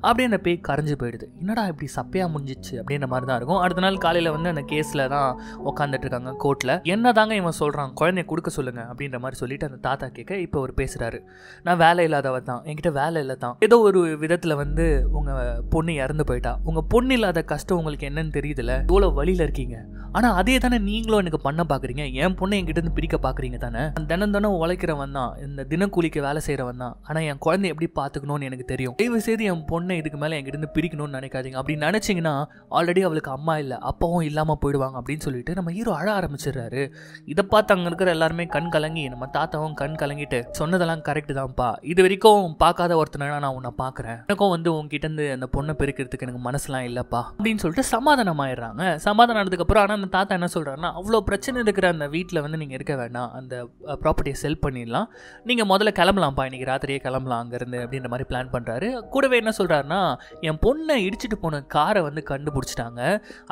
அப்படியே அந்த பேய் கரைஞ்சு போயிடுது என்னடா இப்படி சப்பையாக முடிஞ்சிச்சு அப்படின்ற மாதிரி தான் இருக்கும் அடுத்த நாள் காலையில் வந்து அந்த கேஸில் தான் உட்காந்துட்டு இருக்காங்க கோர்ட்டில் என்ன தாங்க இவன் சொல்கிறான் குழந்தைய கொடுக்க சொல்லுங்கள் அப்படின்ற மாதிரி சொல்லிட்டு அந்த தாத்தா கேட்க இப்போ அவர் பேசுகிறாரு நான் வேலை இல்லாதவர் தான் என்கிட்ட வேலை இல்லை தான் ஏதோ ஒரு விதத்தில் வந்து உங்கள் பொண்ணு இறந்து போயிட்டா உங்கள் பொண்ணு இல்லாத கஷ்டம் உங்களுக்கு என்னன்னு தெரியுதுல இவ்வளோ வழியில் இருக்கீங்க ஆனால் அதே தானே நீங்களும் எனக்கு பண்ண பார்க்குறீங்க என் பொண்ணை என்கிட்ட இருந்து பிரிக்க பார்க்குறீங்க தானே தினம் தினம் உழைக்கிறவன் தான் இந்த தினக்கூலிக்கு வேலை செய்கிறவன் தான் ஆனால் என் குழந்தை எப்படி பார்த்துக்கணும்னு எனக்கு தெரியும் தயவு செய்து என் பொண்ணை இதுக்கு மேலே என்கிட்ட பிரிக்கணும்னு நினைக்காதீங்க அப்படி நினச்சிங்கன்னா ஆல்ரெடி அவளுக்கு அம்மா இல்லை அப்பாவும் இல்லாமல் போயிடுவாங்க அப்படின்னு சொல்லிட்டு நம்ம ஹீரோ அழ ஆரம்பிச்சிடுறாரு இதை பார்த்து அங்கே இருக்கிற எல்லாருமே கண் கலங்கி நம்ம தாத்தாவும் கண் கலங்கிட்டு சொன்னதெல்லாம் கரெக்டு தான்ப்பா இது வரைக்கும் பார்க்காத ஒருத்தனா நான் உன்னை பார்க்குறேன் எனக்கும் வந்து இருந்து அந்த பொண்ணை பிரிக்கிறதுக்கு எனக்கு மனசுலாம் இல்லைப்பா அப்படின்னு சொல்லிட்டு சமாதானம் ஆயிடுறாங்க சமாதானம் ஆனதுக்கப்புறம் ஆனால் அந்த தாத்தா என்ன சொல்கிறாருன்னா அவ்வளோ பிரச்சனை இருக்கிற அந்த வீட்டில் வந்து நீங்கள் இருக்க வேண்டாம் அந்த ப்ராப்பர்ட்டியை செல் பண்ணிடலாம் நீங்கள் முதல்ல கிளம்ப கிளம்பலாம்ப்பா இன்றைக்கி ராத்திரியே கிளம்பலாம் அங்கேருந்து அப்படின்ற மாதிரி பிளான் பண்ணுறாரு கூடவே என்ன சொல்கிறாருன்னா என் பொண்ணை இடிச்சிட்டு போன காரை வந்து கண்டுபிடிச்சிட்டாங்க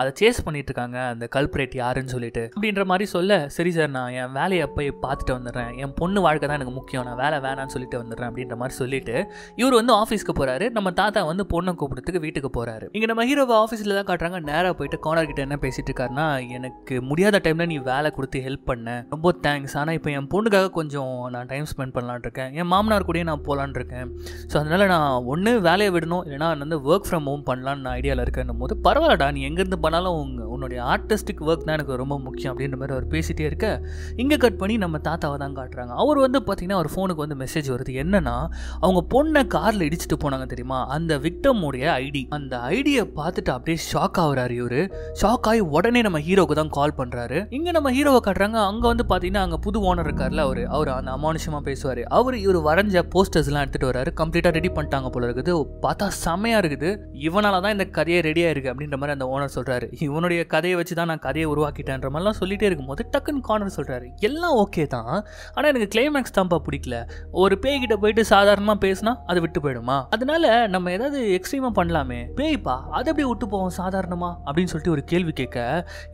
அதை சேஸ் இருக்காங்க அந்த கல்பரேட் யாருன்னு சொல்லிட்டு அப்படின்ற மாதிரி சொல்ல சரி சார் நான் என் வேலையை போய் பார்த்துட்டு வந்துடுறேன் என் பொண்ணு வாழ்க்கை தான் எனக்கு முக்கியம் நான் வேலை வேணான்னு சொல்லிட்டு வந்துடுறேன் அப்படின்ற மாதிரி சொல்லிட்டு இவர் வந்து ஆஃபீஸ்க்கு போகிறாரு நம்ம தாத்தா வந்து பொண்ணை கூப்பிட்றதுக்கு வீட்டுக்கு போகிறாரு இங்கே நம்ம ஹீரோவை ஆஃபீஸில் தான் காட்டுறாங்க நேராக போயிட்டு கார்னர் கிட்ட என்ன பேசிட்டு இருக்காருன்னா எனக்கு முடியாத டைமில் நீ வேலை கொடுத்து ஹெல்ப் பண்ண ரொம்ப தேங்க்ஸ் ஆனால் இப்போ என் பொண்ணுக்காக கொஞ்சம் நான் டைம் ஸ்பெண்ட் பண்ணலான் இருக்கேன் இருக்கேன் என் மாமனார் கூடயே நான் போகலான்னு இருக்கேன் ஸோ அதனால் நான் ஒன்று வேலையை விடணும் இல்லைனா வந்து ஒர்க் ஃப்ரம் ஹோம் பண்ணலான்னு ஐடியாவில் இருக்கேன்னும் போது பரவாயில்லடா நீ எங்கேருந்து பண்ணாலும் உங்கள் உன்னுடைய ஆர்டிஸ்டிக் ஒர்க் தான் எனக்கு ரொம்ப முக்கியம் அப்படின்ற மாதிரி அவர் பேசிகிட்டே இருக்க இங்கே கட் பண்ணி நம்ம தாத்தாவை தான் காட்டுறாங்க அவர் வந்து பார்த்தீங்கன்னா அவர் ஃபோனுக்கு வந்து மெசேஜ் வருது என்னென்னா அவங்க பொண்ணை காரில் இடிச்சிட்டு போனாங்க தெரியுமா அந்த விக்டமுடைய ஐடி அந்த ஐடியை பார்த்துட்டு அப்படியே ஷாக் ஆகுறாரு இவர் ஷாக் ஆகி உடனே நம்ம ஹீரோக்கு தான் கால் பண்ணுறாரு இங்கே நம்ம ஹீரோவை காட்டுறாங்க அங்கே வந்து பார்த்தீங்கன்னா அங்கே புது ஓனர் இருக்கார்ல அவர் அவர் அந்த அமானுஷமாக பேசுவார் அவர் இவர் வரைஞ்ச போஸ்டர்ஸ்லாம் எடுத்துகிட்டு வராரு கம்ப்ளீட்டாக ரெடி பண்ணிட்டாங்க போல இருக்குது பார்த்தா செம்மையாக இருக்குது இவனால தான் இந்த கதையை ரெடியாக இருக்குது அப்படின்ற மாதிரி அந்த ஓனர் சொல்கிறாரு இவனுடைய கதையை வச்சு தான் நான் கதையை உருவாக்கிட்டேன்ற மாதிரிலாம் சொல்லிகிட்டே இருக்கும்போது டக்குன்னு கார்னர் சொல்கிறாரு எல்லாம் ஓகே தான் ஆனால் எனக்கு கிளைமேக்ஸ் தான்ப்பா பிடிக்கல ஒரு பேய்கிட்ட போயிட்டு சாதாரணமாக பேசினா அது விட்டு போயிடுமா அதனால நம்ம ஏதாவது எக்ஸ்ட்ரீமாக பண்ணலாமே பேய்ப்பா அது எப்படி விட்டு போவோம் சாதாரணமா அப்படின்னு சொல்லிட்டு ஒரு கேள்வி கேட்க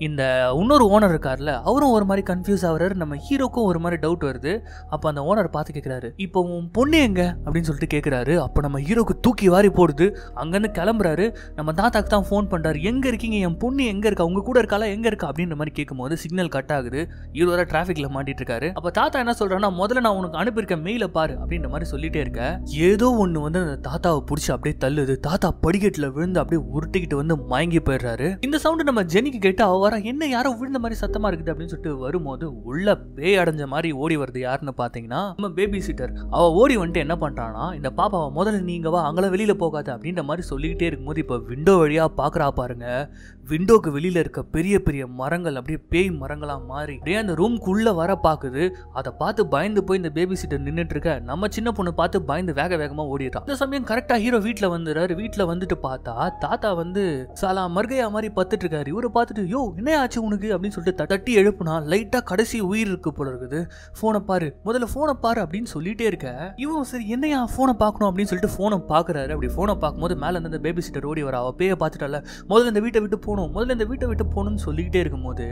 இந்த இன்னொரு ஓனர் இருக்கார்ல அவரும் ஒரு மாதிரி கன்ஃபியூஸ் ஆகிறாரு நம்ம ஹீரோக்கும் ஒரு மாதிரி டவுட் வருது அப்போ அந்த ஓனர் பார்த்து கேட்குறாரு இப்போ உன் பொண்ணு எங்க அப்படின்னு சொல்லிட்டு கேட்குறாரு அப்போ நம்ம ஹீரோக்கு தூக்கி வாரி போடுது அங்கேருந்து கிளம்புறாரு நம்ம தாத்தாக்கு தான் ஃபோன் பண்ணுறாரு எங்கே இருக்கீங்க என் பொண்ணு எங்கே இருக்கா உங்கள் கூட இருக்காளா எங்கே இருக்கா அப்படின்ற மாதிரி கேட்கும்போது சிக்னல் கட் ஆகுது ஹீரோ வர டிராஃபிக்கில் மாட்டிட்டு இருக்காரு அப்போ தாத்தா என்ன சொல்கிறான்னா முதல்ல நான் உனக்கு அனுப்பியிருக்க மெயிலை பாரு அப்படின்ற மாதிரி சொல்லிட்டே இருக்க ஏதோ ஒன்று வந்து அந்த தாத்தாவை பிடிச்சி அப்படியே தள்ளுது தாத்தா படிக்கட்டில் விழுந்து அப்படியே உருட்டிக்கிட்டு வந்து மயங்கி போயிடுறாரு இந்த சவுண்டு நம்ம ஜெனிக்கு கேட்டு அவர் வர என்ன யாரோ விழுந்த மாதிரி சத்தமாக இருக்குது அப்படின்னு சொல்லிட்டு வரும்போது உள்ள பேய் அடைஞ்ச மாதிரி ஓடி வருது யாருன்னு பார்த்தீங்கன்னா நம்ம பேபி சிட்டர் பார்க்குறாரு அவள் ஓடி வந்துட்டு என்ன பண்ணுறான்னா இந்த பாப்பாவை முதல்ல நீங்கள் வா அங்கெல்லாம் வெளியில் போகாது அப்படின்ற மாதிரி சொல்லிக்கிட்டே இருக்கும்போது இப்போ விண்டோ வழியாக பார்க்குறா பாருங்க விண்டோக்கு வெளியில் இருக்க பெரிய பெரிய மரங்கள் அப்படியே பேய் மரங்களாக மாறி அப்படியே அந்த ரூம்குள்ளே வர பார்க்குது அதை பார்த்து பயந்து போய் இந்த பேபி சீட்டர் நின்றுட்டு இருக்க நம்ம சின்ன பொண்ணு பார்த்து பயந்து வேக வேகமாக ஓடிடுறான் இந்த சமயம் கரெக்டாக ஹீரோ வீட்டில் வந்துடுறாரு வீட்டில் வந்துட்டு பார்த்தா தாத்தா வந்து சாலா மருகையா மாதிரி பார்த்துட்டு இருக்காரு இவரை பார்த்துட்டு யோ என்ன ஆச்சு உனக்கு அப்படின்னு சொல்லிட்டு தட்டி எழுப்புனா லைட்டாக கடைசி உயிர் இருக்கு போல இருக்குது ஃபோனை பாரு முதல்ல ஃபோனை பாரு அப்படின்னு சொல்லிட்டே இருக்க இவன் சரி என்னையா ஃபோனை பார்க்கணும் அப்படின்னு சொல்லிட்டு ஃபோனை பார்க்குறாரு அப்படி ஃபோனை பார்க்கும்போது மேல அந்த பேபி சீட்டர் ஓடி வரா பேய பார்த்துட்டால முதல்ல இந்த வீட்டை விட்டு போகணும் போகணும் முதல்ல இந்த வீட்டை விட்டு போகணும்னு சொல்லிக்கிட்டே இருக்கும்போது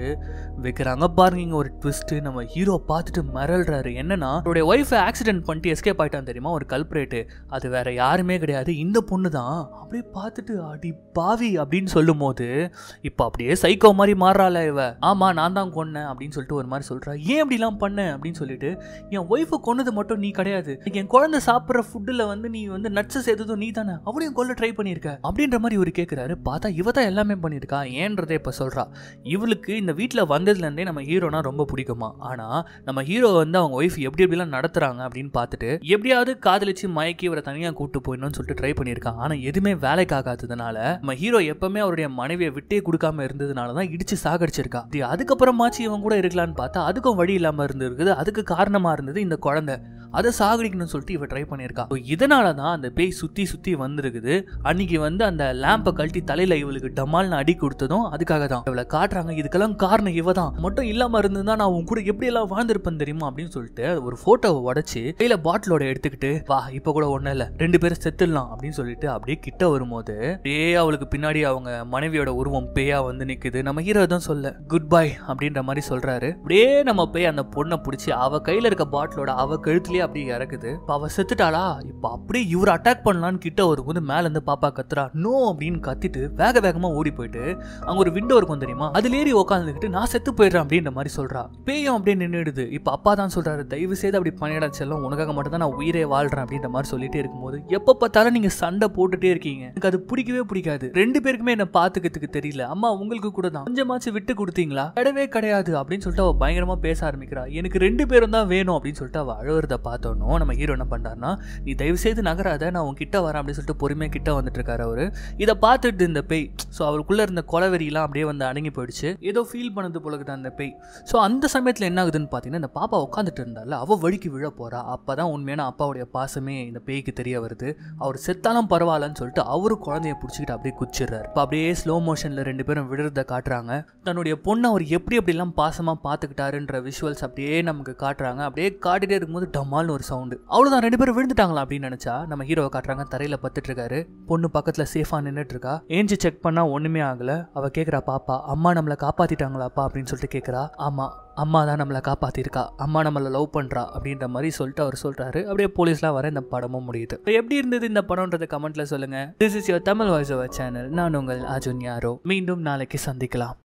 வைக்கிறாங்க பாருங்க இங்கே ஒரு ட்விஸ்ட்டு நம்ம ஹீரோ பார்த்துட்டு மரல்றாரு என்னன்னா அவருடைய ஒய்ஃபை ஆக்சிடென்ட் பண்ணிட்டு எஸ்கேப் ஆகிட்டான்னு தெரியுமா ஒரு கல்பரேட்டு அது வேற யாருமே கிடையாது இந்த பொண்ணு தான் அப்படியே பார்த்துட்டு அடி பாவி அப்படின்னு சொல்லும் போது இப்போ அப்படியே சைக்கோ மாதிரி மாறுறாள இவ ஆமாம் நான் தான் கொன்னேன் அப்படின்னு சொல்லிட்டு ஒரு மாதிரி சொல்கிறா ஏன் அப்படிலாம் பண்ண அப்படின்னு சொல்லிட்டு என் ஒய்ஃபை கொன்னது மட்டும் நீ கிடையாது என் குழந்தை சாப்பிட்ற ஃபுட்டில் வந்து நீ வந்து நட்ஸஸ் சேர்த்ததும் நீ தானே அவளையும் கொள்ள ட்ரை பண்ணியிருக்க அப்படின்ற மாதிரி ஒரு கேட்குறாரு பார்த்தா இவ தான் எல்லாமே பண்ணியிருக்கா இருக்கா ஏன்றதே இப்போ சொல்கிறா இவளுக்கு இந்த வீட்டில் வந்ததுலேருந்தே நம்ம ஹீரோனா ரொம்ப பிடிக்குமா ஆனால் நம்ம ஹீரோ வந்து அவங்க ஒய்ஃப் எப்படி எப்படிலாம் நடத்துகிறாங்க அப்படின்னு பார்த்துட்டு எப்படியாவது காதலிச்சு மயக்கி இவரை தனியாக கூப்பிட்டு போயிடணும்னு சொல்லிட்டு ட்ரை பண்ணியிருக்காங்க ஆனால் எதுவுமே வேலைக்கு ஆகாததுனால நம்ம ஹீரோ எப்பவுமே அவருடைய மனைவியை விட்டே கொடுக்காம இருந்ததுனால தான் இடிச்சு சாகடிச்சிருக்கா அதுக்கப்புறமாச்சு இவன் கூட இருக்கலான்னு பார்த்தா அதுக்கும் வழி இல்லாமல் இருந்திருக்குது அதுக்கு காரணமாக இருந்தது இந்த குழந்தை அதை சாகடிக்கணும்னு சொல்லிட்டு இவ ட்ரை பண்ணியிருக்கா இதனால தான் அந்த பேய் சுற்றி சுற்றி வந்திருக்குது அன்னைக்கு வந்து அந்த லேம்பை கழட்டி தலையில் இவளுக்கு டமால்னு அடி கொடுத்ததும் அதுக்காக தான் இவளை காட்டுறாங்க இதுக்கெல்லாம் காரணம் இவ தான் மட்டும் இல்லாமல் இருந்திருந்தா நான் உன் கூட எப்படி எல்லாம் வாழ்ந்திருப்பேன் தெரியுமா அப்படின்னு சொல்லிட்டு ஒரு ஃபோட்டோவை உடச்சு கையில் பாட்டிலோட எடுத்துக்கிட்டு வா இப்போ கூட ஒன்றும் இல்லை ரெண்டு பேரும் செத்துடலாம் அப்படின்னு சொல்லிட்டு அப்படியே கிட்ட வரும்போது அப்படியே அவளுக்கு பின்னாடி அவங்க மனைவியோட உருவம் பேயா வந்து நிற்குது நம்ம ஹீரோ தான் சொல்ல குட் பை அப்படின்ற மாதிரி சொல்கிறாரு அப்படியே நம்ம போய் அந்த பொண்ணை பிடிச்சி அவள் கையில் இருக்க பாட்டிலோட அவள் கழுத்துலேயே அப்படி இறக்குது அவள் செத்துட்டாளா இப்ப அப்படியே இவர் அட்டாக் பண்ணலான்னு கிட்ட வந்து மேல இருந்து பாப்பா கத்துறா நோ அப்படின்னு கத்திட்டு வேக வேகமா ஓடி போயிட்டு அங்க ஒரு விண்டோ இருக்கும் தெரியுமா அதுல ஏறி உட்காந்துக்கிட்டு நான் செத்து போயிடுறேன் அப்படின்ற மாதிரி சொல்றா பேயும் அப்படியே நின்றுடுது இப்ப அப்பா தான் சொல்றாரு தயவு செய்து அப்படி பண்ணிடா செல்லும் உனக்காக மட்டும் தான் நான் உயிரே வாழ்றேன் அப்படின்ற மாதிரி சொல்லிட்டே இருக்கும்போது எப்ப பார்த்தாலும் நீங்க சண்டை போட்டுட்டே இருக்கீங்க எனக்கு அது பிடிக்கவே பிடிக்காது ரெண்டு பேருக்குமே என்ன பாத்துக்கிறதுக்கு தெரியல அம்மா உங்களுக்கு கூட தான் கொஞ்சமாச்சு விட்டு கொடுத்தீங்களா இடவே கிடையாது அப்படின்னு சொல்லிட்டு அவ பயங்கரமா பேச ஆரம்பிக்கிறா எனக்கு ரெண்டு பேரும் தான் வேணும் அப்படின்னு சொல்லிட்டு அவ அழுவுறத பார்த்து பார்த்தோன்னோ நம்ம ஹீரோ என்ன பண்ணுறாருனா நீ தயவுசெய்து நகராத நான் உன்கிட்ட வரேன் அப்படின்னு சொல்லிட்டு பொறுமையாக கிட்ட வந்துட்டுருக்காரு அவர் இதை பார்த்துட்டு இந்த பேய் ஸோ அவருக்குள்ளே இருந்த கொலவெறியெல்லாம் அப்படியே வந்து அடங்கி போயிடுச்சு ஏதோ ஃபீல் பண்ணது போல அந்த பேய் ஸோ அந்த சமயத்தில் என்ன ஆகுதுன்னு பார்த்தீங்கன்னா இந்த பாப்பா உட்காந்துட்டு இருந்தால அவள் வழிக்கு விழ போகிறா அப்போ தான் உண்மையான அப்பாவுடைய பாசமே இந்த பேய்க்கு தெரிய வருது அவர் செத்தாலும் பரவாயில்லன்னு சொல்லிட்டு அவரு குழந்தைய பிடிச்சிக்கிட்டு அப்படியே குச்சிடுறாரு இப்போ அப்படியே ஸ்லோ மோஷனில் ரெண்டு பேரும் விடுறத காட்டுறாங்க தன்னுடைய பொண்ணை அவர் எப்படி எப்படிலாம் பாசமாக பார்த்துக்கிட்டாருன்ற விஷுவல்ஸ் அப்படியே நமக்கு காட்டுறாங்க அப்படியே காட்டிகிட்டே இருக்கும்போது டமா மால்னு ஒரு சவுண்டு அவ்வளோதான் ரெண்டு பேரும் விழுந்துட்டாங்களா அப்படின்னு நினச்சா நம்ம ஹீரோவை காட்டுறாங்க தரையில் பத்துட்டு இருக்காரு பொண்ணு பக்கத்தில் சேஃபாக நின்றுட்டு இருக்கா ஏஞ்சி செக் பண்ணால் ஒன்றுமே ஆகலை அவள் கேட்குறா பாப்பா அம்மா நம்மளை காப்பாற்றிட்டாங்களாப்பா அப்படின்னு சொல்லிட்டு கேட்குறா ஆமா அம்மா தான் நம்மளை காப்பாத்திருக்கா அம்மா நம்மளை லவ் பண்ணுறா அப்படின்ற மாதிரி சொல்லிட்டு அவர் சொல்றாரு அப்படியே போலீஸ்லாம் வர இந்த படமும் முடியுது எப்படி இருந்தது இந்த படம்ன்றது கமெண்ட்டில் சொல்லுங்கள் this is your Tamil voice channel நான் உங்கள் அஜுன் யாரோ மீண்டும் நாளைக்கு சந்திக்கலாம்